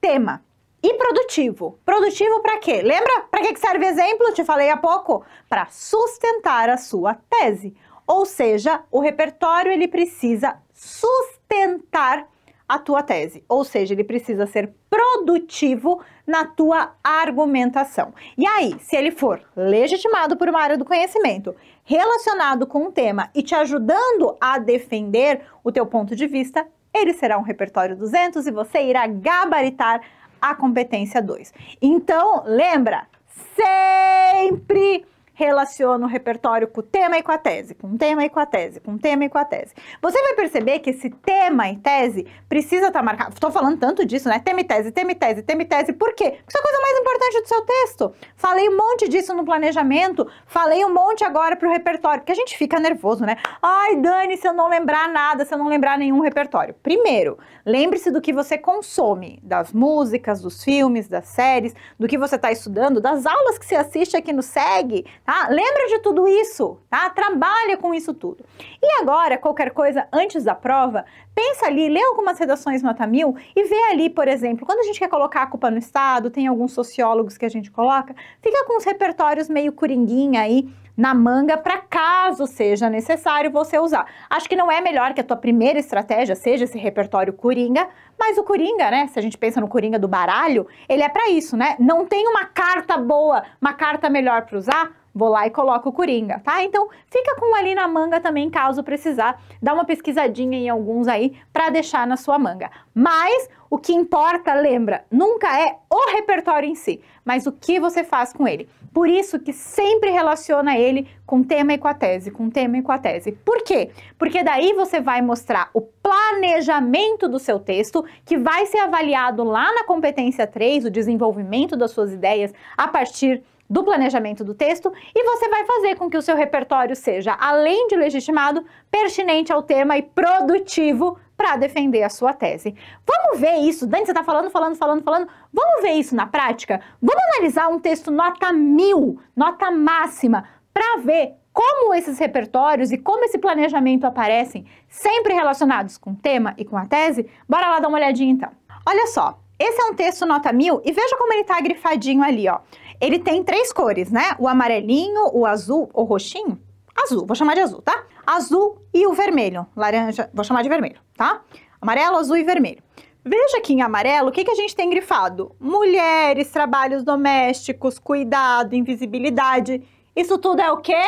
tema e produtivo. Produtivo para quê? Lembra para que serve exemplo? Te falei há pouco. Para sustentar a sua tese. Ou seja, o repertório ele precisa sustentar a tua tese, ou seja, ele precisa ser produtivo na tua argumentação. E aí, se ele for legitimado por uma área do conhecimento, relacionado com um tema e te ajudando a defender o teu ponto de vista, ele será um repertório 200 e você irá gabaritar a competência 2. Então, lembra, sempre relaciona o repertório com o tema e com a tese, com o tema e com a tese, com o tema e com a tese. Você vai perceber que esse tema e tese precisa estar tá marcado. Estou falando tanto disso, né? Tema e tese, tema e tese, tema e tese. Por quê? Porque isso é a coisa mais importante do seu texto. Falei um monte disso no planejamento, falei um monte agora para o repertório, porque a gente fica nervoso, né? Ai, Dani, se eu não lembrar nada, se eu não lembrar nenhum repertório. Primeiro, lembre-se do que você consome, das músicas, dos filmes, das séries, do que você está estudando, das aulas que você assiste aqui no SEG, tá? Lembra de tudo isso, tá? Trabalha com isso tudo. E agora, qualquer coisa antes da prova, pensa ali, lê algumas redações nota mil e vê ali, por exemplo, quando a gente quer colocar a culpa no Estado, tem alguns sociólogos que a gente coloca, fica com os repertórios meio coringuinha aí na manga para caso seja necessário você usar. Acho que não é melhor que a tua primeira estratégia seja esse repertório coringa, mas o coringa, né, se a gente pensa no coringa do baralho, ele é para isso, né? Não tem uma carta boa, uma carta melhor para usar, vou lá e coloco o Coringa, tá? Então fica com ali na manga também, caso precisar, dá uma pesquisadinha em alguns aí para deixar na sua manga. Mas o que importa, lembra, nunca é o repertório em si, mas o que você faz com ele. Por isso que sempre relaciona ele com tema e com a tese, com tema e com a tese. Por quê? Porque daí você vai mostrar o planejamento do seu texto, que vai ser avaliado lá na competência 3, o desenvolvimento das suas ideias a partir do planejamento do texto e você vai fazer com que o seu repertório seja, além de legitimado, pertinente ao tema e produtivo para defender a sua tese. Vamos ver isso. Dani, você está falando, falando, falando, falando. Vamos ver isso na prática? Vamos analisar um texto nota mil, nota máxima, para ver como esses repertórios e como esse planejamento aparecem, sempre relacionados com o tema e com a tese? Bora lá dar uma olhadinha então. Olha só, esse é um texto nota mil e veja como ele está grifadinho ali, ó. Ele tem três cores, né? O amarelinho, o azul, o roxinho. Azul, vou chamar de azul, tá? Azul e o vermelho. Laranja, vou chamar de vermelho, tá? Amarelo, azul e vermelho. Veja aqui em amarelo o que, que a gente tem grifado: mulheres, trabalhos domésticos, cuidado, invisibilidade. Isso tudo é o quê?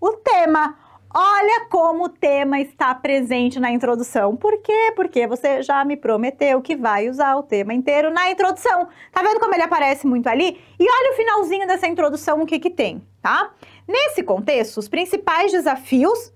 O tema Olha como o tema está presente na introdução. Por quê? Porque você já me prometeu que vai usar o tema inteiro na introdução. Tá vendo como ele aparece muito ali? E olha o finalzinho dessa introdução, o que que tem, tá? Nesse contexto, os principais desafios...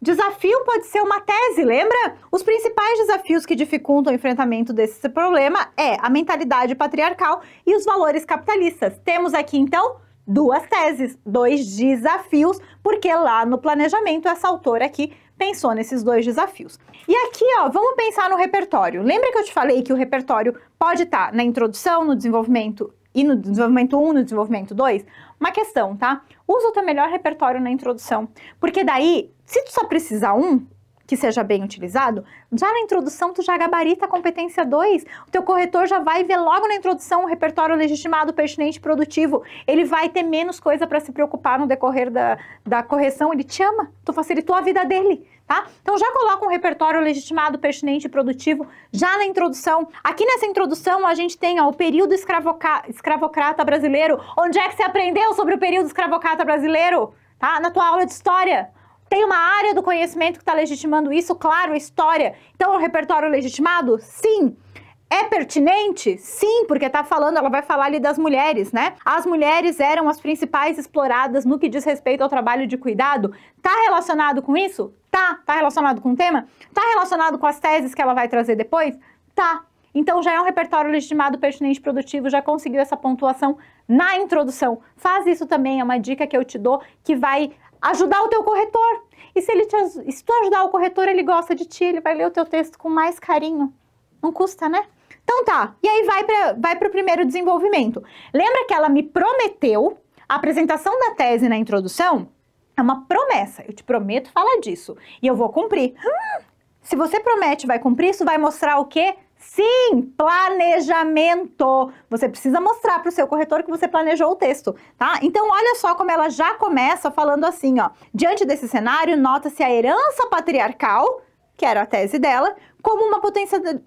desafio pode ser uma tese, lembra? Os principais desafios que dificultam o enfrentamento desse problema é a mentalidade patriarcal e os valores capitalistas. Temos aqui, então, duas teses, dois desafios, porque lá no planejamento essa autora aqui pensou nesses dois desafios. E aqui, ó, vamos pensar no repertório. Lembra que eu te falei que o repertório pode estar tá na introdução, no desenvolvimento e no desenvolvimento 1, no desenvolvimento 2? Uma questão, tá? Usa o teu melhor repertório na introdução, porque daí, se tu só precisar um, que seja bem utilizado, já na introdução tu já gabarita a competência 2. O teu corretor já vai ver logo na introdução o repertório legitimado, pertinente, produtivo. Ele vai ter menos coisa para se preocupar no decorrer da, da correção. Ele te ama, tu facilitou a vida dele. Tá? Então já coloca um repertório legitimado, pertinente e produtivo já na introdução. Aqui nessa introdução a gente tem ó, o período escravocrata brasileiro. Onde é que você aprendeu sobre o período escravocrata brasileiro? Tá? Na tua aula de história. Tem uma área do conhecimento que está legitimando isso, claro, história. Então, é um repertório legitimado? Sim. É pertinente? Sim, porque está falando, ela vai falar ali das mulheres, né? As mulheres eram as principais exploradas no que diz respeito ao trabalho de cuidado. Está relacionado com isso? Tá. Está relacionado com o tema? Está relacionado com as teses que ela vai trazer depois? Tá. Então já é um repertório legitimado, pertinente, produtivo, já conseguiu essa pontuação na introdução. Faz isso também, é uma dica que eu te dou que vai ajudar o teu corretor. E se, ele te, se tu ajudar o corretor, ele gosta de ti, ele vai ler o teu texto com mais carinho. Não custa, né? Então tá, e aí vai para vai o primeiro desenvolvimento. Lembra que ela me prometeu a apresentação da tese na introdução? É uma promessa, eu te prometo falar disso. E eu vou cumprir. Hum, se você promete vai cumprir, isso vai mostrar o quê? Sim, planejamento. Você precisa mostrar para o seu corretor que você planejou o texto, tá? Então, olha só como ela já começa falando assim, ó. Diante desse cenário, nota-se a herança patriarcal, que era a tese dela, como uma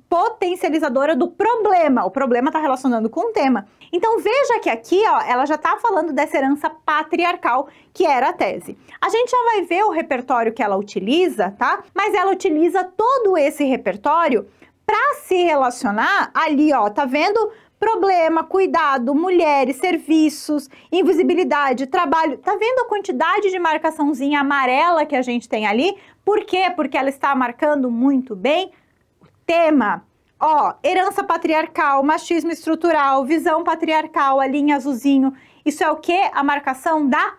potencializadora do problema. O problema está relacionando com o tema. Então veja que aqui, ó, ela já está falando dessa herança patriarcal, que era a tese. A gente já vai ver o repertório que ela utiliza, tá? Mas ela utiliza todo esse repertório para se relacionar, ali ó, tá vendo? Problema, cuidado, mulheres, serviços, invisibilidade, trabalho. Tá vendo a quantidade de marcaçãozinha amarela que a gente tem ali? Por quê? Porque ela está marcando muito bem o tema. Ó, herança patriarcal, machismo estrutural, visão patriarcal, a linha azulzinho. Isso é o que? A marcação da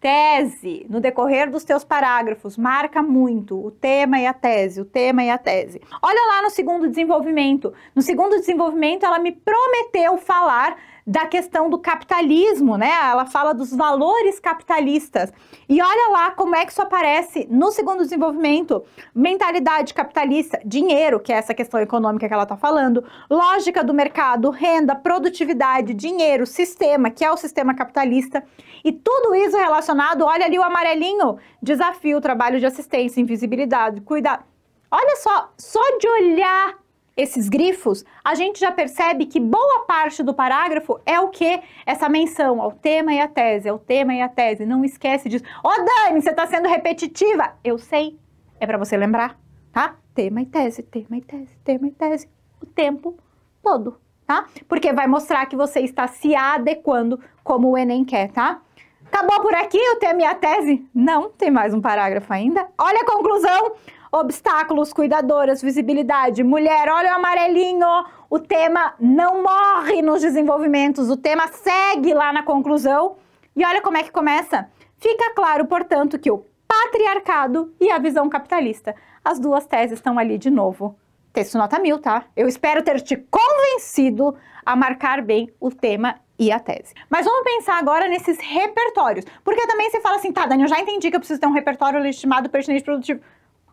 tese, no decorrer dos teus parágrafos, marca muito o tema e a tese, o tema e a tese. Olha lá no segundo desenvolvimento. No segundo desenvolvimento, ela me prometeu falar da questão do capitalismo, né? Ela fala dos valores capitalistas. E olha lá como é que isso aparece no segundo desenvolvimento. Mentalidade capitalista, dinheiro, que é essa questão econômica que ela está falando, lógica do mercado, renda, produtividade, dinheiro, sistema, que é o sistema capitalista. E tudo isso relacionado, olha ali o amarelinho, desafio, trabalho de assistência, invisibilidade, cuidado. Olha só, só de olhar esses grifos, a gente já percebe que boa parte do parágrafo é o que? Essa menção ao tema e à tese, ao tema e à tese. Não esquece disso. Ô oh, Dani, você está sendo repetitiva. Eu sei, é para você lembrar, tá? Tema e tese, tema e tese, tema e tese. O tempo todo, tá? Porque vai mostrar que você está se adequando como o Enem quer, tá? Acabou por aqui o tema e a tese? Não, tem mais um parágrafo ainda. Olha a conclusão! obstáculos, cuidadoras, visibilidade, mulher, olha o amarelinho. O tema não morre nos desenvolvimentos, o tema segue lá na conclusão. E olha como é que começa. Fica claro, portanto, que o patriarcado e a visão capitalista. As duas teses estão ali de novo. Texto nota mil, tá? Eu espero ter te convencido a marcar bem o tema e a tese. Mas vamos pensar agora nesses repertórios. Porque também você fala assim, tá, Dani, eu já entendi que eu preciso ter um repertório legitimado, pertinente e produtivo.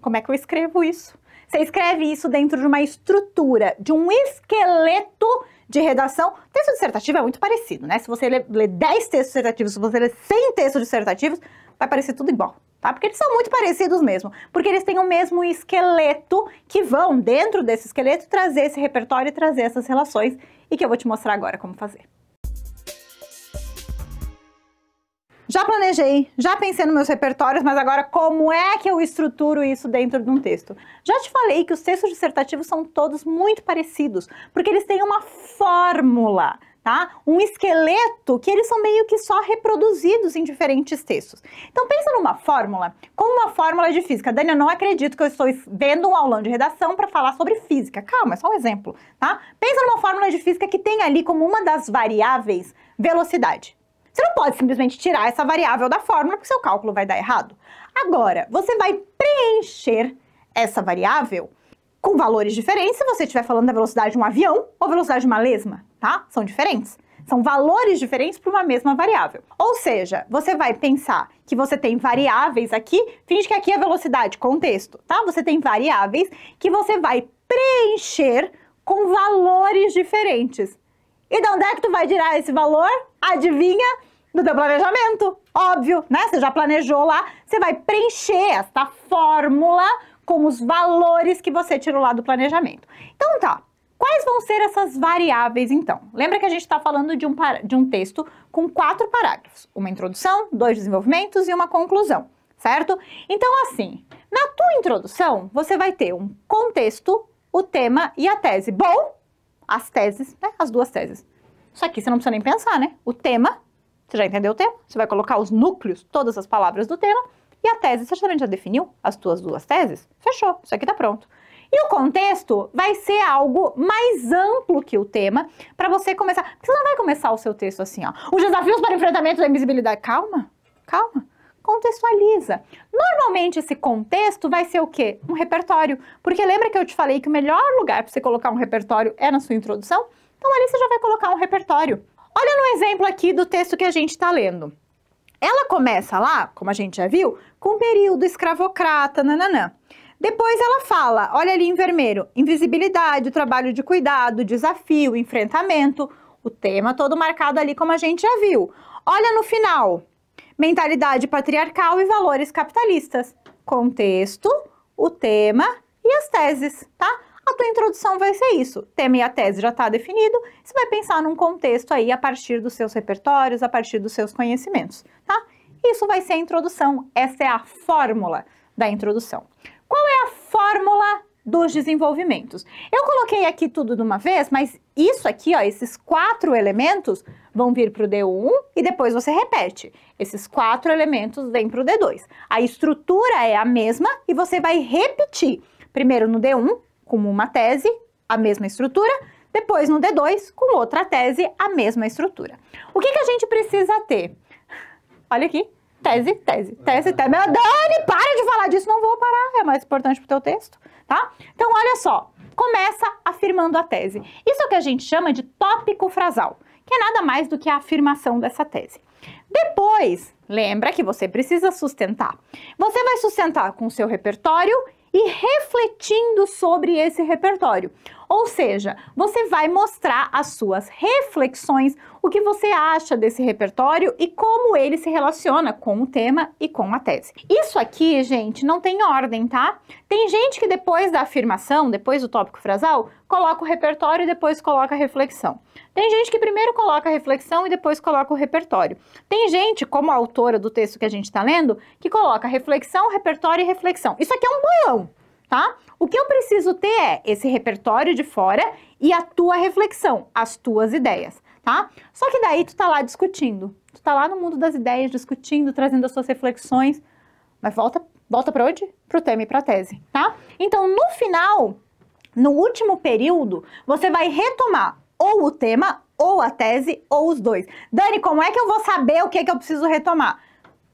Como é que eu escrevo isso? Você escreve isso dentro de uma estrutura, de um esqueleto de redação. Texto dissertativo é muito parecido, né? Se você ler 10 textos dissertativos, se você ler 100 textos dissertativos, vai parecer tudo igual, tá? Porque eles são muito parecidos mesmo. Porque eles têm o mesmo esqueleto que vão, dentro desse esqueleto, trazer esse repertório e trazer essas relações. E que eu vou te mostrar agora como fazer. Já planejei, já pensei nos meus repertórios, mas agora como é que eu estruturo isso dentro de um texto? Já te falei que os textos dissertativos são todos muito parecidos, porque eles têm uma fórmula. Tá? Um esqueleto que eles são meio que só reproduzidos em diferentes textos. Então pensa numa fórmula, como uma fórmula de física. Dani, eu não acredito que eu estou vendo um aulão de redação para falar sobre física. Calma, é só um exemplo, tá? Pensa numa fórmula de física que tem ali como uma das variáveis velocidade. Você não pode simplesmente tirar essa variável da fórmula porque seu cálculo vai dar errado. Agora, você vai preencher essa variável com valores diferentes se você estiver falando da velocidade de um avião ou velocidade de uma lesma, tá? São diferentes. São valores diferentes para uma mesma variável. Ou seja, você vai pensar que você tem variáveis aqui, finge que aqui é velocidade, contexto, tá? Você tem variáveis que você vai preencher com valores diferentes. E de onde é que tu vai tirar esse valor? Adivinha? do teu planejamento. Óbvio, né? Você já planejou lá, você vai preencher esta fórmula com os valores que você tirou lá do planejamento. Então tá, quais vão ser essas variáveis então? Lembra que a gente está falando de um, de um texto com quatro parágrafos. Uma introdução, dois desenvolvimentos e uma conclusão, certo? Então assim, na tua introdução, você vai ter um contexto, o tema e a tese. Bom, as teses, né? As duas teses. Isso aqui você não precisa nem pensar, né? O tema você já entendeu o tema? Você vai colocar os núcleos, todas as palavras do tema. E a tese, você também já definiu as tuas duas teses? Fechou, isso aqui está pronto. E o contexto vai ser algo mais amplo que o tema para você começar. Porque você não vai começar o seu texto assim, ó. Os desafios para enfrentamento da invisibilidade. Calma, calma contextualiza. Normalmente esse contexto vai ser o quê? Um repertório. Porque lembra que eu te falei que o melhor lugar para você colocar um repertório é na sua introdução? Então ali você já vai colocar um repertório. Olha no exemplo aqui do texto que a gente está lendo. Ela começa lá, como a gente já viu, com o período escravocrata, nananã. Depois ela fala, olha ali em vermelho, invisibilidade, trabalho de cuidado, desafio, enfrentamento, o tema todo marcado ali como a gente já viu. Olha no final, mentalidade patriarcal e valores capitalistas, contexto, o tema e as teses, tá? a tua introdução vai ser isso. Tema e a tese já está definido, você vai pensar num contexto aí a partir dos seus repertórios, a partir dos seus conhecimentos, tá? Isso vai ser a introdução, essa é a fórmula da introdução. Qual é a fórmula dos desenvolvimentos? Eu coloquei aqui tudo de uma vez, mas isso aqui, ó, esses quatro elementos vão vir para o D1 e depois você repete. Esses quatro elementos vêm para o D2. A estrutura é a mesma e você vai repetir. Primeiro no D1, com uma tese, a mesma estrutura, depois no D2, com outra tese, a mesma estrutura. O que, que a gente precisa ter? Olha aqui, tese, tese, tese, tese. Meu Dani, para de falar disso, não vou parar, é mais importante para o teu texto, tá? Então, olha só, começa afirmando a tese. Isso é o que a gente chama de tópico frasal, que é nada mais do que a afirmação dessa tese. Depois, lembra que você precisa sustentar. Você vai sustentar com o seu repertório e refletindo sobre esse repertório. Ou seja, você vai mostrar as suas reflexões, o que você acha desse repertório e como ele se relaciona com o tema e com a tese. Isso aqui, gente, não tem ordem, tá? Tem gente que depois da afirmação, depois do tópico frasal, coloca o repertório e depois coloca a reflexão. Tem gente que primeiro coloca a reflexão e depois coloca o repertório. Tem gente, como a autora do texto que a gente está lendo, que coloca reflexão, repertório e reflexão. Isso aqui é um boião, tá? O que eu preciso ter é esse repertório de fora e a tua reflexão, as tuas ideias, tá? Só que daí tu tá lá discutindo, tu tá lá no mundo das ideias discutindo, trazendo as suas reflexões, mas volta, volta para onde? Pro tema e para tese, tá? Então, no final, no último período, você vai retomar ou o tema ou a tese, ou os dois. Dani, como é que eu vou saber o que, é que eu preciso retomar?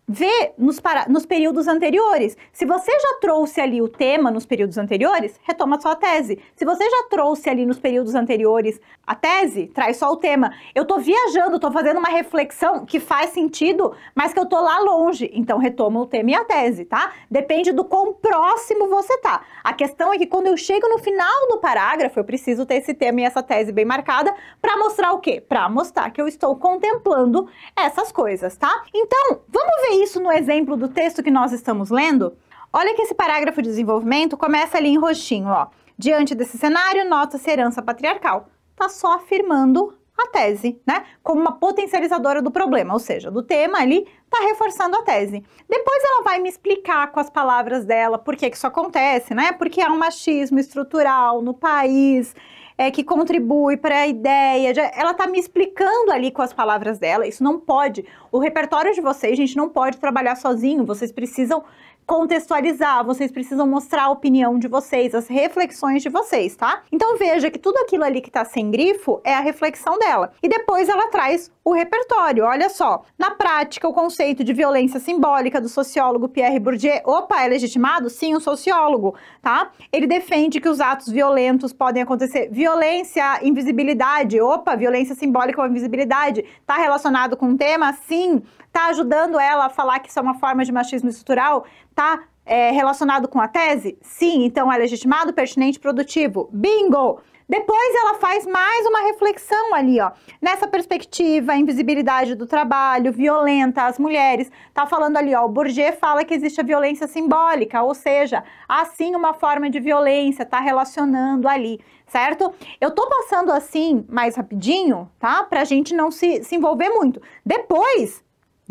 vê nos, para... nos períodos anteriores. Se você já trouxe ali o tema nos períodos anteriores, retoma só a tese. Se você já trouxe ali nos períodos anteriores a tese, traz só o tema. Eu tô viajando, tô fazendo uma reflexão que faz sentido, mas que eu tô lá longe, então retoma o tema e a tese, tá? Depende do quão próximo você tá. A questão é que quando eu chego no final do parágrafo, eu preciso ter esse tema e essa tese bem marcada para mostrar o quê? Para mostrar que eu estou contemplando essas coisas, tá? Então, vamos ver isso no exemplo do texto que nós estamos lendo. Olha que esse parágrafo de desenvolvimento começa ali em roxinho, ó. Diante desse cenário, nota-se herança patriarcal. Tá só afirmando a tese, né? Como uma potencializadora do problema, ou seja, do tema ali, tá reforçando a tese. Depois ela vai me explicar com as palavras dela por que, que isso acontece, né? Porque há um machismo estrutural no país, é, que contribui para a ideia. Já, ela está me explicando ali com as palavras dela. Isso não pode. O repertório de vocês, gente, não pode trabalhar sozinho. Vocês precisam contextualizar, vocês precisam mostrar a opinião de vocês, as reflexões de vocês, tá? Então veja que tudo aquilo ali que tá sem grifo é a reflexão dela. E depois ela traz o repertório. Olha só, na prática, o conceito de violência simbólica do sociólogo Pierre Bourdieu, opa, é legitimado? Sim, um sociólogo, tá? Ele defende que os atos violentos podem acontecer. Violência, invisibilidade, opa, violência simbólica ou invisibilidade, tá relacionado com o tema? Sim, está ajudando ela a falar que isso é uma forma de machismo estrutural? Está é, relacionado com a tese? Sim, então é legitimado, pertinente, produtivo. Bingo! Depois ela faz mais uma reflexão ali, ó. Nessa perspectiva, invisibilidade do trabalho, violenta as mulheres. Tá falando ali, ó, o Bourdieu fala que existe a violência simbólica, ou seja, há sim uma forma de violência, tá relacionando ali, certo? Eu tô passando assim mais rapidinho, tá? Pra gente não se, se envolver muito. Depois,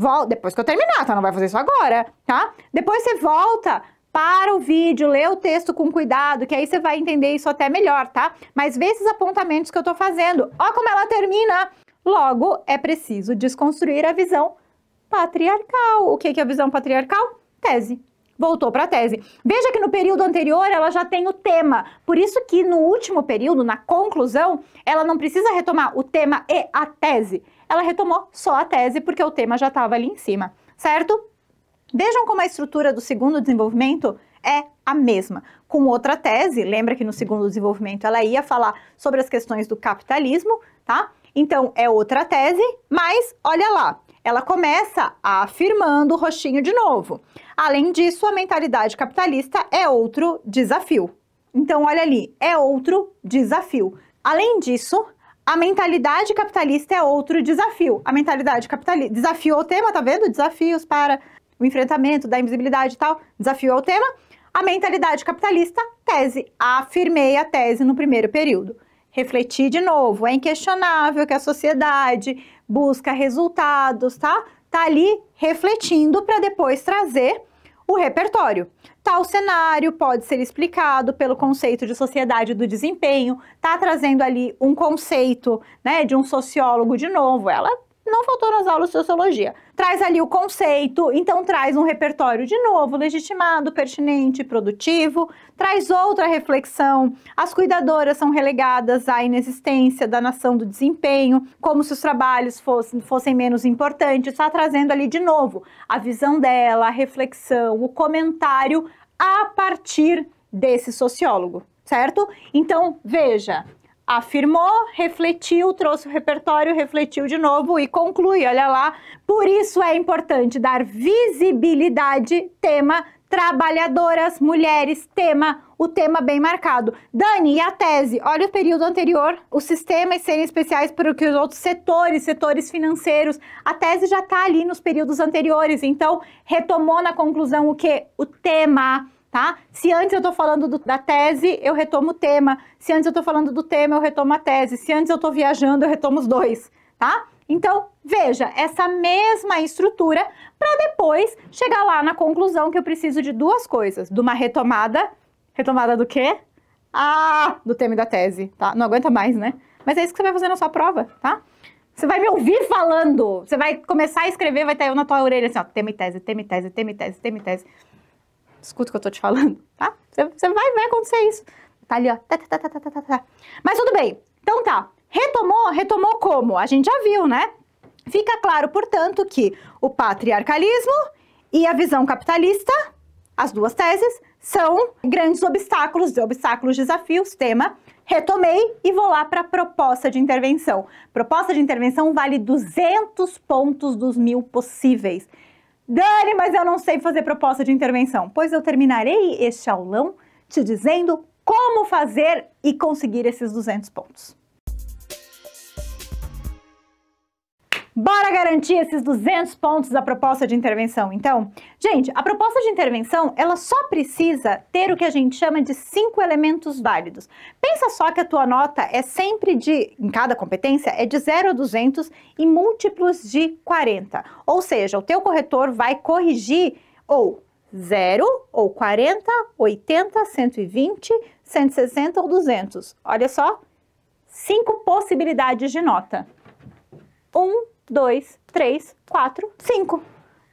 Volta, depois que eu terminar, tá? Não vai fazer isso agora, tá? Depois você volta para o vídeo, lê o texto com cuidado, que aí você vai entender isso até melhor, tá? Mas vê esses apontamentos que eu tô fazendo. Ó como ela termina. Logo, é preciso desconstruir a visão patriarcal. O que é a visão patriarcal? Tese. Voltou para a tese. Veja que no período anterior ela já tem o tema. Por isso que no último período, na conclusão, ela não precisa retomar o tema e a tese ela retomou só a tese, porque o tema já estava ali em cima, certo? Vejam como a estrutura do segundo desenvolvimento é a mesma. Com outra tese, lembra que no segundo desenvolvimento ela ia falar sobre as questões do capitalismo, tá? Então é outra tese, mas olha lá, ela começa afirmando o roxinho de novo. Além disso, a mentalidade capitalista é outro desafio. Então olha ali, é outro desafio. Além disso, a mentalidade capitalista é outro desafio. A mentalidade capitalista desafiou o tema, tá vendo? Desafios para o enfrentamento da invisibilidade e tal. Desafiou o tema. A mentalidade capitalista, tese. Afirmei a tese no primeiro período. Refleti de novo. É inquestionável que a sociedade busca resultados, tá? Tá ali refletindo para depois trazer o repertório. Tal cenário pode ser explicado pelo conceito de sociedade do desempenho, está trazendo ali um conceito né, de um sociólogo de novo. Ela não faltou nas aulas de sociologia, traz ali o conceito, então traz um repertório de novo, legitimado, pertinente, produtivo, traz outra reflexão. As cuidadoras são relegadas à inexistência da nação do desempenho, como se os trabalhos fossem, fossem menos importantes, está trazendo ali de novo a visão dela, a reflexão, o comentário a partir desse sociólogo certo? Então, veja, afirmou, refletiu, trouxe o repertório, refletiu de novo e conclui, olha lá. Por isso é importante dar visibilidade, tema trabalhadoras, mulheres, tema, o tema bem marcado. Dani, e a tese? Olha o período anterior, os sistemas serem especiais para que os outros setores, setores financeiros. A tese já está ali nos períodos anteriores, então retomou na conclusão o que? O tema, tá? Se antes eu estou falando do, da tese, eu retomo o tema. Se antes eu estou falando do tema, eu retomo a tese. Se antes eu estou viajando, eu retomo os dois, tá? Então, veja, essa mesma estrutura para depois chegar lá na conclusão que eu preciso de duas coisas. De uma retomada, retomada do quê? Ah, do tema e da tese, tá? Não aguenta mais, né? Mas é isso que você vai fazer na sua prova, tá? Você vai me ouvir falando. Você vai começar a escrever, vai estar eu na tua orelha assim, ó, tema e tese, tema e tese, tema e tese, tema e tese. Escuta o que eu tô te falando, tá? Você vai, vai acontecer isso. Tá ali, ó. Tá tá, tá, tá, tá, tá, tá, tá. Mas tudo bem. Então tá. Retomou, retomou como? A gente já viu, né? Fica claro, portanto, que o patriarcalismo e a visão capitalista, as duas teses, são grandes obstáculos, obstáculos, desafios, tema. Retomei e vou lá para a proposta de intervenção. Proposta de intervenção vale 200 pontos dos mil possíveis. Dani, mas eu não sei fazer proposta de intervenção. Pois eu terminarei este aulão te dizendo como fazer e conseguir esses 200 pontos. Bora garantir esses 200 pontos da proposta de intervenção, então? Gente, a proposta de intervenção, ela só precisa ter o que a gente chama de cinco elementos válidos. Pensa só que a tua nota é sempre de, em cada competência, é de 0 a 200 e múltiplos de 40. Ou seja, o teu corretor vai corrigir ou 0 ou 40, 80, 120, 160 ou 200. Olha só, cinco possibilidades de nota. 1, um, 2, 3, 4, 5. O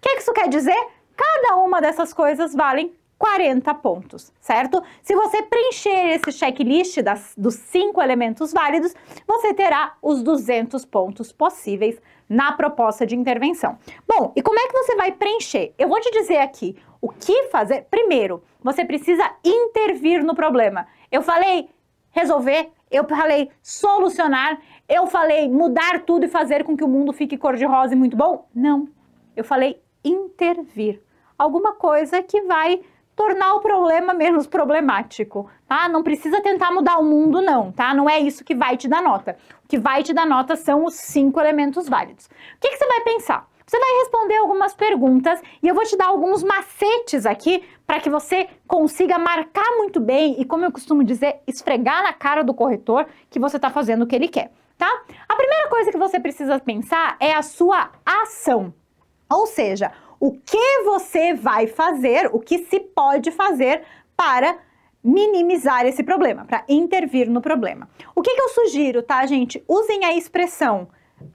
que isso quer dizer? Cada uma dessas coisas valem 40 pontos, certo? Se você preencher esse checklist das, dos cinco elementos válidos, você terá os 200 pontos possíveis na proposta de intervenção. Bom, e como é que você vai preencher? Eu vou te dizer aqui o que fazer. Primeiro, você precisa intervir no problema. Eu falei resolver eu falei solucionar, eu falei mudar tudo e fazer com que o mundo fique cor-de-rosa e muito bom? Não. Eu falei intervir. Alguma coisa que vai tornar o problema menos problemático, tá? Não precisa tentar mudar o mundo, não, tá? Não é isso que vai te dar nota. O que vai te dar nota são os cinco elementos válidos. O que, que você vai pensar? Você vai responder algumas perguntas e eu vou te dar alguns macetes aqui para que você consiga marcar muito bem e, como eu costumo dizer, esfregar na cara do corretor que você está fazendo o que ele quer, tá? A primeira coisa que você precisa pensar é a sua ação. Ou seja, o que você vai fazer, o que se pode fazer para minimizar esse problema, para intervir no problema. O que, que, eu sugiro, tá, gente? Usem a expressão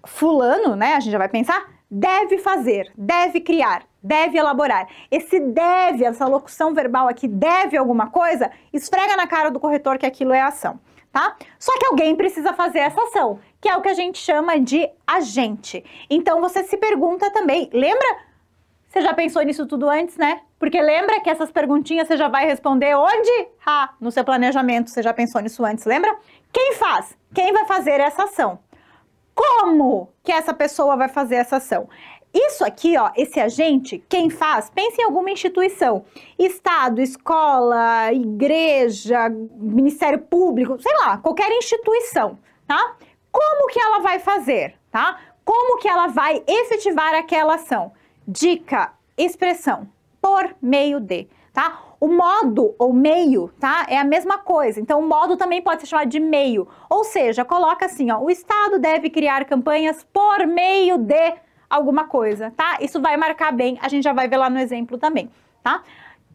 fulano, né? A gente já vai pensar, deve fazer, deve criar, deve elaborar. Esse deve, essa locução verbal aqui, deve alguma coisa, esfrega na cara do corretor que aquilo é ação, tá? Só que alguém precisa fazer essa ação, que é o que a gente chama de agente. Então você se pergunta também, lembra? Você já pensou nisso tudo antes, né? Porque lembra que essas perguntinhas você já vai responder onde? Ah, no seu planejamento, você já pensou nisso antes, lembra? Quem faz? Quem vai fazer essa ação? Como que essa pessoa vai fazer essa ação? Isso aqui, ó, esse agente, quem faz? Pense em alguma instituição. Estado, escola, igreja, Ministério Público, sei lá, qualquer instituição, tá? Como que ela vai fazer, tá? Como que ela vai efetivar aquela ação? Dica, expressão, por meio de, tá? O modo ou meio, tá? É a mesma coisa. Então, o modo também pode ser chamado de meio. Ou seja, coloca assim, ó, o Estado deve criar campanhas por meio de alguma coisa, tá? Isso vai marcar bem, a gente já vai ver lá no exemplo também, tá?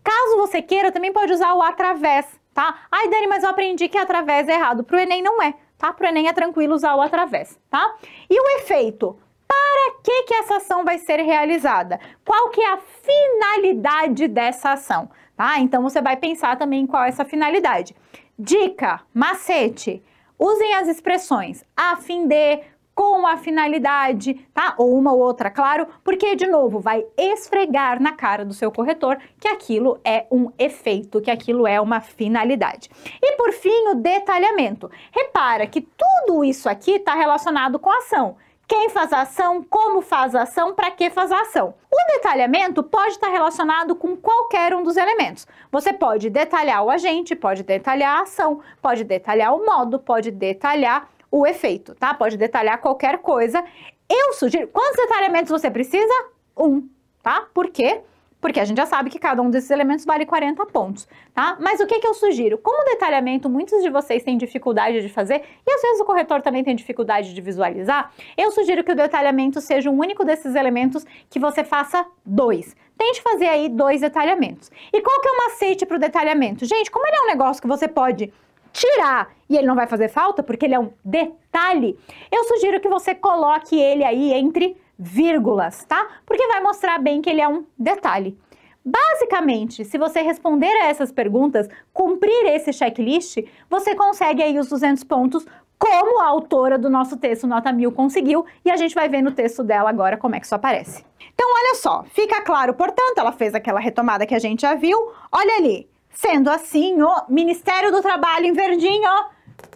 Caso você queira, também pode usar o através, tá? Ai, Dani, mas eu aprendi que através é errado. Pro Enem não é, tá? Pro Enem é tranquilo usar o através, tá? E o efeito? Para que, que essa ação vai ser realizada? Qual que é a finalidade dessa ação? tá? Então você vai pensar também qual é essa finalidade. Dica, macete, usem as expressões a fim de, com a finalidade, tá? Ou uma ou outra, claro, porque de novo vai esfregar na cara do seu corretor que aquilo é um efeito, que aquilo é uma finalidade. E por fim, o detalhamento. Repara que tudo isso aqui está relacionado com ação quem faz a ação, como faz a ação, para que faz a ação. O detalhamento pode estar relacionado com qualquer um dos elementos. Você pode detalhar o agente, pode detalhar a ação, pode detalhar o modo, pode detalhar o efeito, tá? Pode detalhar qualquer coisa. Eu sugiro. Quantos detalhamentos você precisa? Um, tá? Por quê? porque a gente já sabe que cada um desses elementos vale 40 pontos, tá? Mas o que, que eu sugiro? Como detalhamento muitos de vocês têm dificuldade de fazer, e às vezes o corretor também tem dificuldade de visualizar, eu sugiro que o detalhamento seja um único desses elementos que você faça dois. Tente fazer aí dois detalhamentos. E qual que é o macete para o detalhamento? Gente, como ele é um negócio que você pode tirar e ele não vai fazer falta, porque ele é um detalhe, eu sugiro que você coloque ele aí entre vírgulas, tá? Porque vai mostrar bem que ele é um detalhe. Basicamente, se você responder a essas perguntas, cumprir esse checklist, você consegue aí os 200 pontos como a autora do nosso texto Nota 1000 conseguiu, e a gente vai ver no texto dela agora como é que isso aparece. Então, olha só, fica claro, portanto, ela fez aquela retomada que a gente já viu, olha ali, sendo assim, o Ministério do Trabalho em verdinho,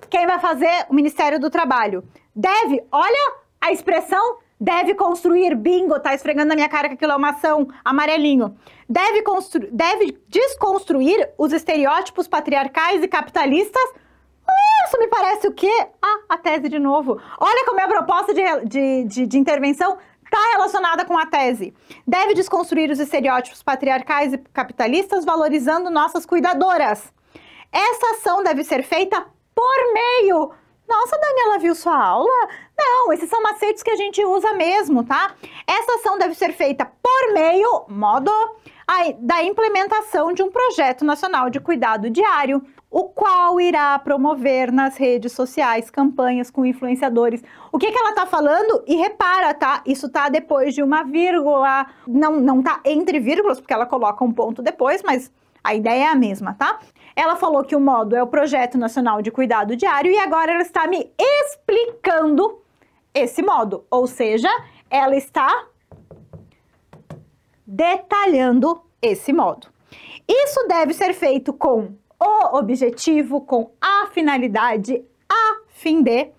quem vai fazer o Ministério do Trabalho? Deve, olha a expressão, Deve construir, bingo, tá esfregando na minha cara que aquilo é uma ação, amarelinho. Deve, constru, deve desconstruir os estereótipos patriarcais e capitalistas ah, isso me parece o quê? Ah, a tese de novo. Olha como a proposta de, de, de, de intervenção está relacionada com a tese. Deve desconstruir os estereótipos patriarcais e capitalistas, valorizando nossas cuidadoras. Essa ação deve ser feita por meio nossa, Daniela viu sua aula? Não, esses são macetes que a gente usa mesmo, tá? Essa ação deve ser feita por meio, modo, da implementação de um projeto nacional de cuidado diário, o qual irá promover nas redes sociais campanhas com influenciadores. O que, que ela tá falando? E repara, tá? Isso tá depois de uma vírgula, não, não tá entre vírgulas, porque ela coloca um ponto depois, mas a ideia é a mesma, tá? Ela falou que o modo é o Projeto Nacional de Cuidado Diário e agora ela está me explicando esse modo, ou seja, ela está detalhando esse modo. Isso deve ser feito com o objetivo, com a finalidade, a fim de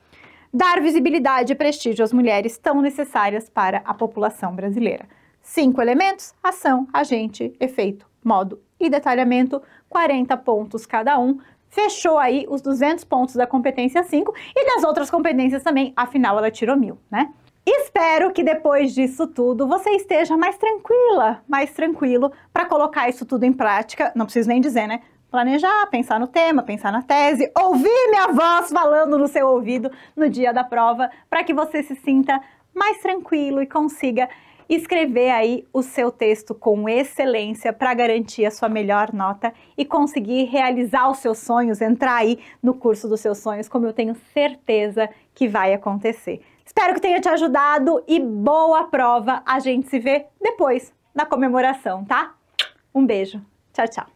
dar visibilidade e prestígio às mulheres tão necessárias para a população brasileira. Cinco elementos: ação, agente, efeito, modo e detalhamento, 40 pontos cada um. Fechou aí os 200 pontos da competência 5 e das outras competências também, afinal ela tirou mil, né? Espero que depois disso tudo você esteja mais tranquila, mais tranquilo para colocar isso tudo em prática. Não preciso nem dizer, né? planejar, pensar no tema, pensar na tese, ouvir minha voz falando no seu ouvido no dia da prova, para que você se sinta mais tranquilo e consiga escrever aí o seu texto com excelência para garantir a sua melhor nota e conseguir realizar os seus sonhos, entrar aí no curso dos seus sonhos, como eu tenho certeza que vai acontecer. Espero que tenha te ajudado e boa prova. A gente se vê depois na comemoração, tá? Um beijo. Tchau, tchau.